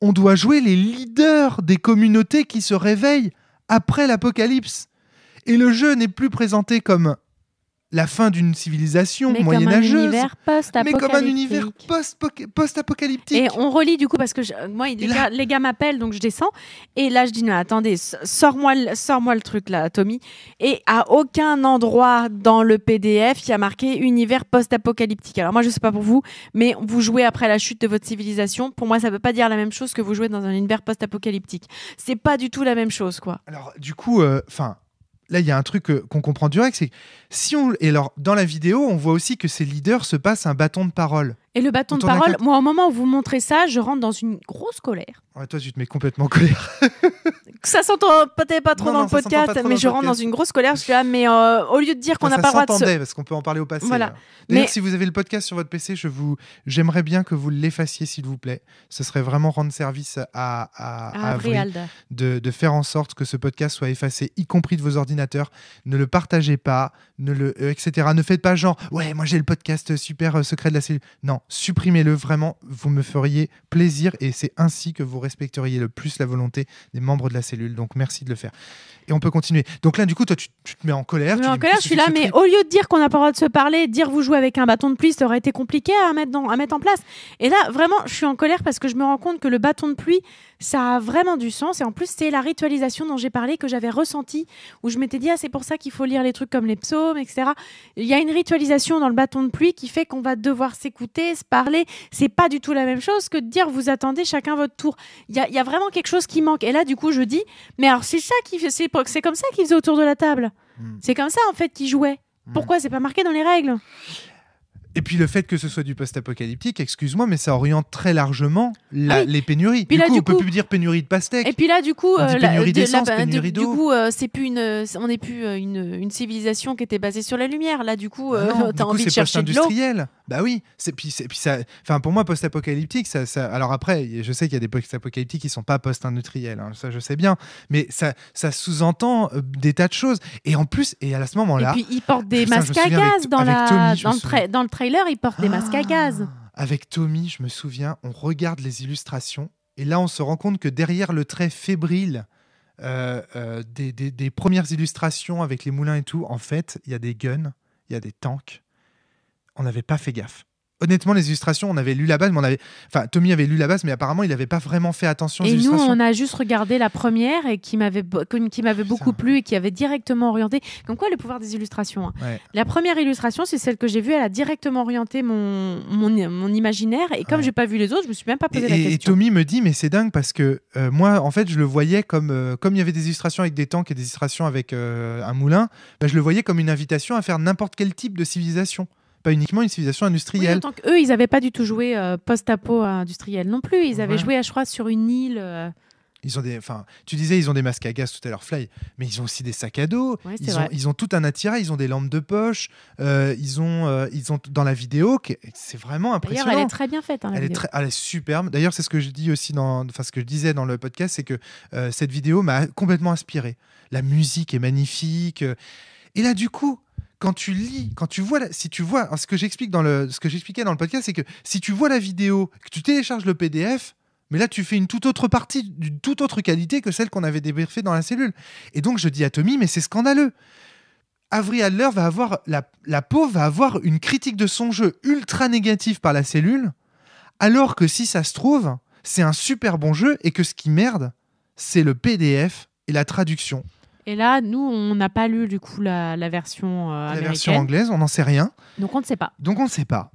on doit jouer les leaders des communautés qui se réveillent après l'apocalypse. Et le jeu n'est plus présenté comme la fin d'une civilisation moyenâgeuse. mais comme un univers post-apocalyptique. Et on relit du coup, parce que euh, moi, les, gars, m'appellent, donc je descends. Et là, je dis, non, attendez, sors-moi le truc là, Tommy. Et à aucun endroit dans le PDF, il y a marqué univers post-apocalyptique. Alors moi, je ne sais pas pour vous, mais vous jouez après la chute de votre civilisation. Pour moi, ça ne veut pas dire la même chose que vous jouez dans un univers post-apocalyptique. C'est pas du tout la même chose, quoi. Alors du coup, euh, enfin là, il y a un truc qu'on comprend direct, c'est si on et alors dans la vidéo, on voit aussi que ces leaders se passent un bâton de parole. Et le bâton de parole, moi, au moment où vous montrez ça, je rentre dans une grosse colère. Ouais, ah, toi, tu te mets complètement en colère. [laughs] ça s'entend peut-être pas trop dans le podcast, mais, je rentre dans une grosse colère. Je suis là, mais euh, au lieu de dire qu'on n'a pas le droit de. Se... parce qu'on peut en parler au passé. Voilà. Hein. D'ailleurs, mais... si vous avez le podcast sur votre PC, je vous, j'aimerais bien que vous l'effaciez, s'il vous plaît. Ce serait vraiment rendre service à, à, ah, à, de, faire en sorte que ce podcast soit effacé, y compris de vos ordinateurs. Ne le partagez pas, ne le, euh, etc. Ne faites pas genre, ouais, moi j'ai le podcast super euh, secret de la cellule. Non, supprimez-le vraiment, vous me feriez plaisir et c'est ainsi que vous respecteriez le plus la volonté des membres de la cellule. Donc merci de le faire. Et on peut continuer. Donc là, du coup, toi, tu, te mets en colère. Je en colère, je suis là, mais au lieu de dire qu'on n'a pas le droit de se parler, dire vous jouez avec un bâton de pluie, ça aurait été compliqué à mettre en place. Et là, vraiment, je suis en colère parce que je me rends compte que le bâton de pluie, ça a vraiment du sens. Et en plus, c'est la ritualisation dont j'ai parlé que j'avais ressenti, où je m'étais dit, ah, c'est pour ça qu'il faut lire les trucs comme les psaumes, etc. Il y a une ritualisation dans le bâton de pluie qui fait qu'on va devoir s'écouter, se parler. C'est pas du tout la même chose que de dire, vous attendez chacun votre tour. Il y a, vraiment quelque chose qui manque. Et là, du coup, je dis, mais alors, c'est ça qui c'est, c'est comme ça qu'ils faisaient autour de la table. Hmm. C'est comme ça, en fait, qu'ils jouaient. Hmm. Pourquoi c'est pas marqué dans les règles et puis le fait que ce soit du post-apocalyptique, excuse-moi, mais ça oriente très largement ah les pénuries. du coup, on ne peut plus dire pénurie de pastèques. Et puis là, du coup, du coup, c'est plus une, on n'est plus euh, une, civilisation qui était basée sur la lumière. Là, du coup, tu ah euh, as [laughs] t'as envie de chercher de l'eau. Bah oui. C'est puis, puis ça. Enfin, pour moi, post-apocalyptique, ça, Alors après, je sais qu'il y a des post-apocalyptiques qui sont pas post-industriels. Hein, ça, je sais bien. Mais ça, ça sous-entend euh, des tas de choses. Et en plus, et à ce moment-là, et puis ils portent des masques à gaz dans, dans, le dans le trailer, ils portent des masques à gaz. Ah, avec Tommy, je me souviens, on regarde les illustrations et là on se rend compte que derrière le trait fébrile euh, euh, des, des, premières illustrations avec les moulins et tout, en fait, il y a des guns, il y a des tanks. On n'avait pas fait gaffe honnêtement, les illustrations, on avait lu la base, mais on avait. Enfin, Tommy avait lu la base, mais apparemment, il n'avait pas vraiment fait attention aux illustrations. Et nous, on a juste regardé la première et qui m'avait qui m'avait beaucoup plu et qui avait directement orienté. Comme quoi, le pouvoir des illustrations. Hein. La première illustration, c'est celle que j'ai vue, elle a directement orienté mon, mon, imaginaire. Et comme je j'ai pas vu les autres, je me suis même pas posé la question. Et Tommy me dit, mais c'est dingue parce que euh, moi, en fait, je le voyais comme. Euh, comme il y avait des illustrations avec des tanks et des illustrations avec euh, un moulin, bah, je le voyais comme une invitation à faire n'importe quel type de civilisation pas uniquement une civilisation industrielle. Oui, en eux, ils n'avaient pas du tout joué euh, post-apo industriel non plus. Ils avaient joué, à, je sur une île. Euh. Ils ont des, enfin, tu disais, ils ont des masques à gaz tout à l'heure, Fly, mais ils ont aussi des sacs à dos. ils, ont, ils, ont, tout un attirail. Ils ont des lampes de poche. Euh, ils ont, ils ont dans la vidéo, c'est vraiment impressionnant. elle est très bien faite. Hein, elle, est superbe. D'ailleurs, c'est ce que je dis aussi dans, enfin, ce que je disais dans le podcast, c'est que cette vidéo m'a complètement inspiré. La musique est magnifique. Et là, du coup, quand tu lis, quand tu vois, si tu vois, hein, ce que j'explique dans le, ce j'expliquais dans le podcast, c'est que si tu vois la vidéo, que tu télécharges le PDF, mais là tu fais une toute autre partie, d'une toute autre qualité que celle qu'on avait débriefée dans la cellule. Et donc je dis à Tommy, mais c'est scandaleux. Avery Adler va avoir, la, la peau va avoir une critique de son jeu ultra négative par la cellule, alors que si ça se trouve, c'est un super bon jeu et que ce qui merde, c'est le PDF et la traduction et là, nous, on n'a pas lu du coup la, version euh, américaine. La version anglaise, on n'en sait rien. Donc on ne sait pas. Donc on ne sait pas.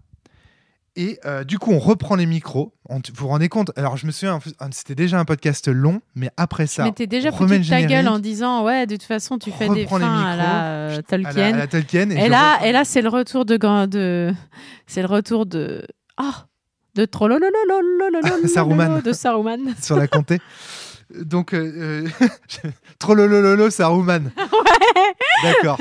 Et euh, du coup, on reprend les micros. vous vous rendez compte Alors, je me souviens, ah, c'était déjà un podcast long, mais après ça, mais t'es déjà foutu ta gueule en disant ouais, de toute façon, tu fais des fins euh, à, la, Tolkien. et, là, là, c'est le retour de, c'est le retour de ah, [laughs] de Saruman. sur la comté. [laughs] Donc, euh, euh, [laughs] trop lo c'est un roumane. [laughs] Ouais. D'accord.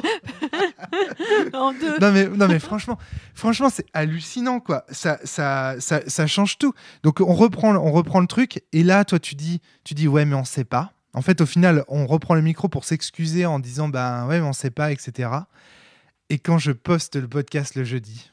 [laughs] en deux. Non mais, franchement, franchement c'est hallucinant quoi. Ça, ça, ça, change tout. Donc on reprend, on reprend le truc et là toi tu dis, tu dis ouais mais on sait pas. En fait au final on reprend le micro pour s'excuser en disant ben, ouais mais on sait pas etc. Et quand je poste le podcast le jeudi,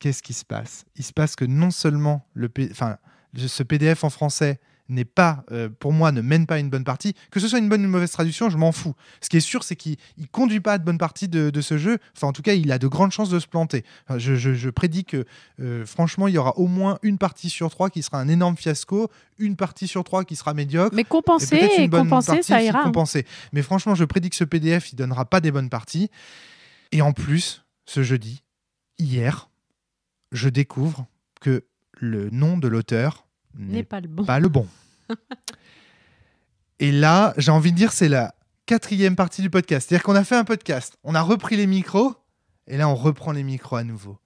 qu'est-ce qui se passe Il se passe que non seulement le, enfin ce PDF en français n'est pas, euh, pour moi, ne mène pas une bonne partie. Que ce soit une bonne ou une mauvaise traduction, je m'en fous. Ce qui est sûr, c'est qu'il ne conduit pas à de bonnes partie de, ce jeu. Enfin, en tout cas, il a de grandes chances de se planter. je, prédis que, euh, franchement, il y aura au moins une partie sur trois qui sera un énorme fiasco, une partie sur trois qui sera médiocre. Mais compenser, compenser, ça ira. Mais franchement, je prédis que ce PDF, il donnera pas des bonnes parties. Et en plus, ce jeudi, hier, je découvre que le nom de l'auteur n'est pas le bon. Pas le bon. [laughs] Et là, j'ai envie de dire, c'est la quatrième partie du podcast. C'est-à-dire qu'on a fait un podcast, on a repris les micros, et là, on reprend les micros à nouveau.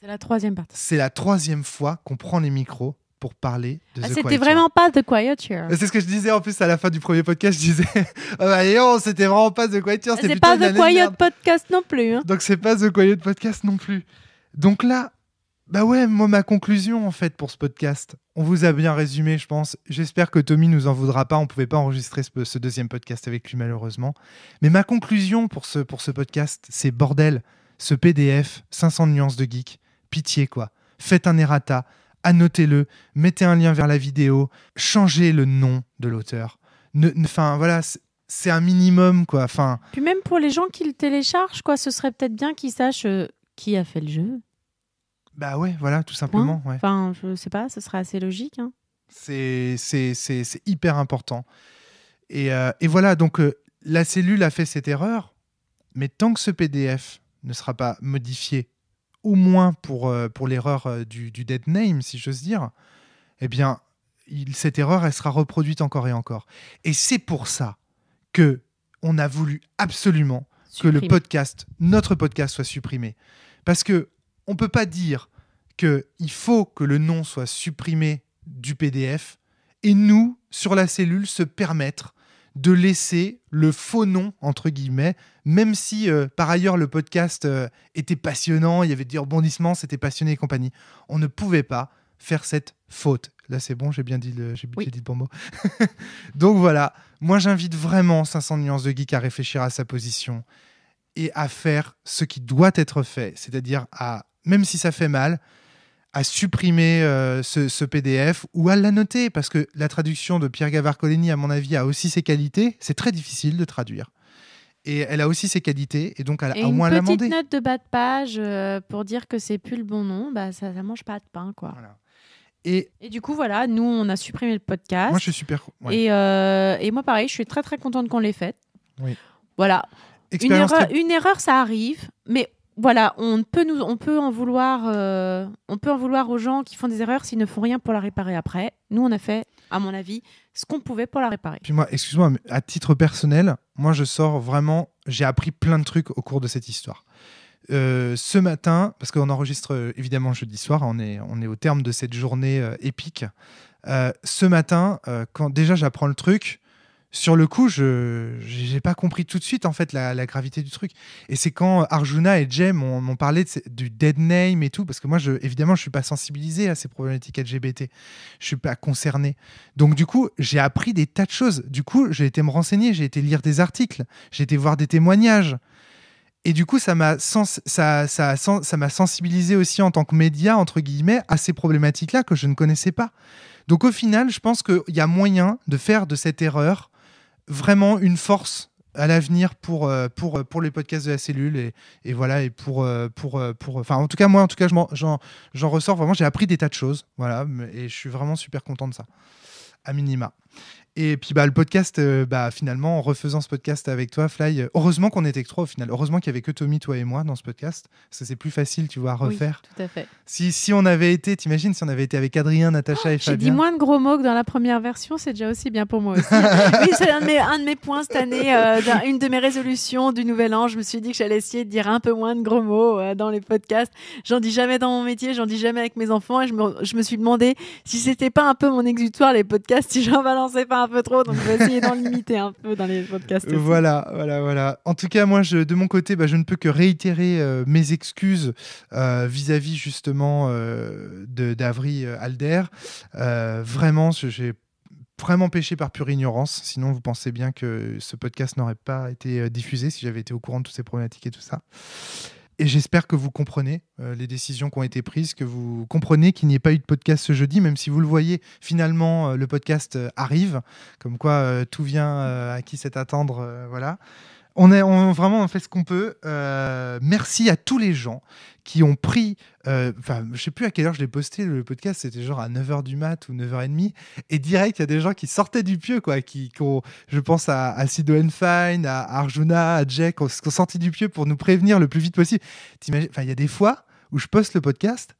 C'est la troisième partie. C'est la troisième fois qu'on prend les micros pour parler de ah, C'était vraiment pas The quoi C'est ce que je disais en plus à la fin du premier podcast. Je disais, [laughs] ah, bah, eh, oh, c'était vraiment pas The Quiet ah, C'est pas The Quiet Podcast non plus. Hein. Donc c'est pas The Quiet Podcast non plus. Donc là, bah ouais, moi ma conclusion en fait pour ce podcast, on vous a bien résumé je pense. J'espère que Tommy nous en voudra pas, on pouvait pas enregistrer ce, deuxième podcast avec lui malheureusement. Mais ma conclusion pour ce, pour ce podcast, c'est bordel, ce PDF 500 nuances de geek, pitié quoi. Faites un errata, annotez-le, mettez un lien vers la vidéo, changez le nom de l'auteur. Enfin voilà, c'est un minimum quoi. Enfin. Puis même pour les gens qui le téléchargent quoi, ce serait peut-être bien qu'ils sachent euh, qui a fait le jeu. Bah ouais, voilà, tout simplement. Enfin, je sais pas, ce serait assez logique. Hein. C'est hyper important. Et, euh, et voilà, donc euh, la cellule a fait cette erreur, mais tant que ce PDF ne sera pas modifié, au moins pour, euh, pour l'erreur du, du dead name, si j'ose dire, eh bien, il, cette erreur, elle sera reproduite encore et encore. Et c'est pour ça que on a voulu absolument que le podcast, notre podcast, soit supprimé. Parce que on ne peut pas dire qu'il faut que le nom soit supprimé du PDF et nous, sur la cellule, se permettre de laisser le faux nom, entre guillemets, même si euh, par ailleurs le podcast euh, était passionnant, il y avait des rebondissements, c'était passionné et compagnie. On ne pouvait pas faire cette faute. Là, c'est bon, j'ai bien dit j'ai, dit le bon mot. [laughs] Donc voilà, moi j'invite vraiment 500 nuances de geek à réfléchir à sa position et à faire ce qui doit être fait, c'est-à-dire à même si ça fait mal, à supprimer euh, ce, PDF ou à l'annoter, parce que la traduction de Pierre gavard coligny à mon avis, a aussi ses qualités. C'est très difficile de traduire. Et elle a aussi ses qualités, et donc à au moins l'amender. Une petite note de bas de page euh, pour dire que c'est plus le bon nom, bah, ça ne mange pas de pain. quoi. Et... du coup, voilà, nous, on a supprimé le podcast. Moi, je suis super. Euh, et, moi, pareil, je suis très, très contente qu'on l'ait fait. Oui. Voilà. Une erreur, une erreur, ça arrive, mais voilà, on peut nous, on peut en vouloir, euh, on peut en vouloir aux gens qui font des erreurs s'ils ne font rien pour la réparer après. Nous, on a fait, à mon avis, ce qu'on pouvait pour la réparer. Puis moi, excuse-moi, à titre personnel, moi, je sors vraiment, j'ai appris plein de trucs au cours de cette histoire. Euh, ce matin, parce qu'on enregistre euh, évidemment jeudi soir, on est, on est au terme de cette journée épique. ce matin, quand déjà j'apprends le truc, sur le coup, je n'ai pas compris tout de suite en fait la, gravité du truc. Et c'est quand Arjuna et Jay m'ont parlé du dead name et tout, parce que moi, je, évidemment, je suis pas sensibilisé à ces problématiques LGBT. Je suis pas concerné. Donc du coup, j'ai appris des tas de choses. Du coup, j'ai été me renseigner, j'ai été lire des articles, j'ai été voir des témoignages. Et du coup, ça m'a ça, ça, sensibilisé aussi en tant que média, entre guillemets, à ces problématiques-là que je ne connaissais pas. Donc au final, je pense qu'il y a moyen de faire de cette erreur vraiment une force à l'avenir pour, euh, pour, euh, pour les podcasts de la cellule et, voilà et pour euh, pour pour enfin en tout cas moi en tout cas j'en j'en ressors vraiment j'ai appris des tas de choses voilà et je suis vraiment super content de ça à minima et puis bah, le podcast, euh, bah, finalement, en refaisant ce podcast avec toi, Fly, euh, heureusement qu'on était que trois au final. Heureusement qu'il n'y avait que Tommy, toi et moi dans ce podcast. Ça, c'est plus facile, tu vois, à refaire. Oui, tout à fait. Si, si on avait été, t'imagines, si on avait été avec Adrien, Natacha et Fabien. J'ai dit moins de gros mots que dans la première version, c'est déjà aussi bien pour moi aussi. [laughs] oui, c'est un, de mes points cette année, euh, une de mes résolutions du Nouvel An. Je me suis dit que j'allais essayer de dire un peu moins de gros mots dans les podcasts. J'en dis jamais dans mon métier, j'en dis jamais avec mes enfants. Et je me, je me suis demandé si c'était pas un peu mon exutoire, les podcasts, si j'en balançais pas peu trop, donc je vais essayer d'en limiter un peu dans les podcasts. Voilà, voilà, voilà. En tout cas, moi, de mon côté, bah, je ne peux que réitérer euh, mes excuses euh, vis-à-vis justement euh, d'Avry euh, Alder. vraiment, j'ai vraiment péché par pure ignorance. Sinon, vous pensez bien que ce podcast n'aurait pas été diffusé si j'avais été au courant de toutes ces problématiques et tout ça. Et j'espère que vous comprenez euh, les décisions qui ont été prises, que vous comprenez qu'il n'y ait pas eu de podcast ce jeudi, même si vous le voyez, finalement, euh, le podcast euh, arrive, comme quoi tout vient à qui c'est attendre, voilà on est vraiment fait ce qu'on peut. Euh, merci à tous les gens qui ont pris. Euh, enfin, je sais plus à quelle heure je l'ai posté le podcast, c'était genre à 9h du mat ou 9h30. Et direct, il y a des gens qui sortaient du pieu, quoi. Qui, je pense à, à Sido Fine, à Arjuna, à Jack, qui ont, sorti du pieu pour nous prévenir le plus vite possible. Enfin, il y a des fois où je poste le podcast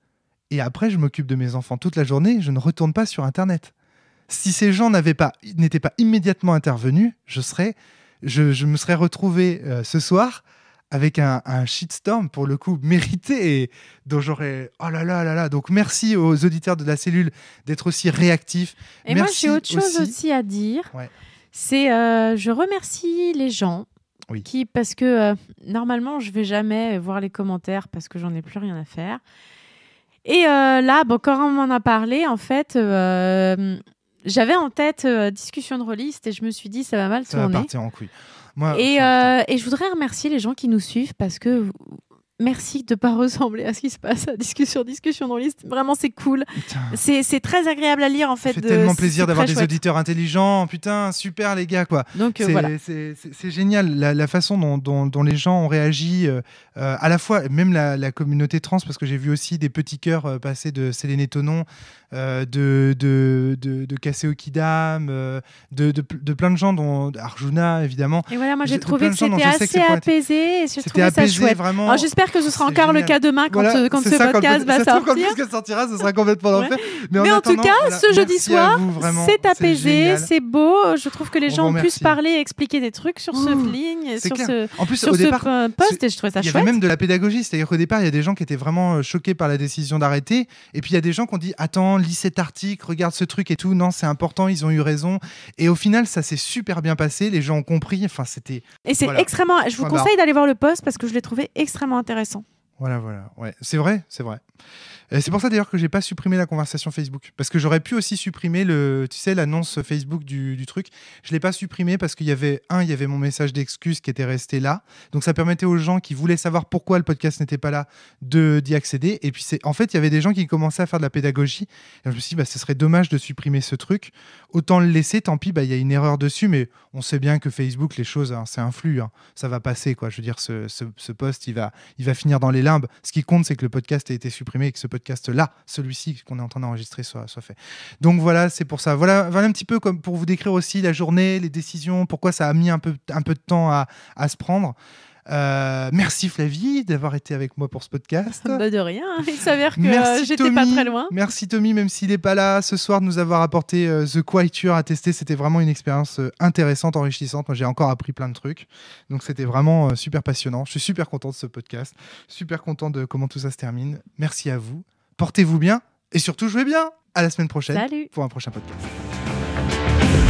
et après, je m'occupe de mes enfants toute la journée, je ne retourne pas sur Internet si ces gens n'avaient pas, n'étaient pas immédiatement intervenus, je serais je, me serais retrouvé euh, ce soir avec un, un, shitstorm pour le coup mérité et dont j'aurais oh là là là là donc merci aux auditeurs de la cellule d'être aussi réactifs et merci moi j'ai autre chose aussi, à dire c'est que euh, je remercie les gens qui parce que euh, normalement je vais jamais voir les commentaires parce que j'en ai plus rien à faire et là bon, quand on en a parlé en fait j'avais en tête euh, discussion de reliste et je me suis dit ça va mal ça tourner. Ça va partir en couille. et, euh, et, je voudrais remercier les gens qui nous suivent parce que merci de ne pas [laughs] ressembler à ce qui se passe à discussion discussion de reliste. Vraiment c'est cool. C'est très agréable à lire en fait. C'est tellement plaisir d'avoir des auditeurs intelligents. Putain super les gars quoi. Donc euh, c'est génial la, façon dont, dont, les gens ont réagi à la fois même la, communauté trans parce que j'ai vu aussi des petits cœurs passer de Céline Tonon euh, de, de, de, de Kidam, euh, de, de, plein de gens, dont Arjuna évidemment. Et voilà, moi j'ai trouvé que c'était assez apaisé et j'ai trouvé ça chouette. j'espère que ce sera encore le cas demain quand, quand ce podcast va ça sortir. sortira, ce sera complètement Mais, en, tout cas, ce jeudi soir, c'est apaisé, c'est beau. Je trouve que les ont pu se parler et expliquer des trucs sur ce ligne, sur ce, en plus, sur ce poste et je trouvais ça chouette. Il y avait même de la pédagogie, c'est-à-dire qu'au départ, il y a des gens qui étaient vraiment choqués par la décision d'arrêter et puis il y a des gens qui ont dit attends lis cet article, regarde ce truc et tout. Non, c'est important, ils ont eu raison. Et au final, ça s'est super bien passé. Les gens ont compris. Enfin, c'était. Et c'est extrêmement. Je vous conseille d'aller voir le post parce que je l'ai trouvé extrêmement intéressant. Voilà, voilà. Ouais, c'est vrai, c'est vrai. Euh, c'est pour ça d'ailleurs que j'ai pas supprimé la conversation Facebook parce que j'aurais pu aussi supprimer le, tu sais, l'annonce Facebook du, truc. Je l'ai pas supprimé parce qu'il y avait un, il y avait mon message d'excuse qui était resté là, donc ça permettait aux gens qui voulaient savoir pourquoi le podcast n'était pas là de d'y accéder. Et puis c'est, en fait, il y avait des gens qui commençaient à faire de la pédagogie. je me suis dit, bah, ce serait dommage de supprimer ce truc. Autant le laisser. Tant pis, bah, il y a une erreur dessus, mais on sait bien que Facebook, les choses, hein, c'est un flux, hein. ça va passer quoi. Je veux dire, ce, ce, post, il va, il va finir dans les limbes. Ce qui compte, c'est que le podcast ait été supprimé et que ce podcast podcast-là, celui-ci qu'on est en train d'enregistrer, soit, fait. Donc voilà, c'est pour ça. Voilà, un petit peu comme pour vous décrire aussi la journée, les décisions, pourquoi ça a mis un peu, un peu de temps à, à se prendre. Euh, merci Flavie d'avoir été avec moi pour ce podcast. Bah, de rien, il s'avère que euh, j'étais pas très loin. Merci Tommy, même s'il n'est pas là ce soir, de nous avoir apporté euh, The Quieture à tester. C'était vraiment une expérience intéressante, enrichissante. Moi, j'ai encore appris plein de trucs. Donc, c'était vraiment super passionnant. Je suis super content de ce podcast, super content de comment tout ça se termine. Merci à vous. Portez-vous bien et surtout, jouez bien. À la semaine prochaine pour un prochain podcast.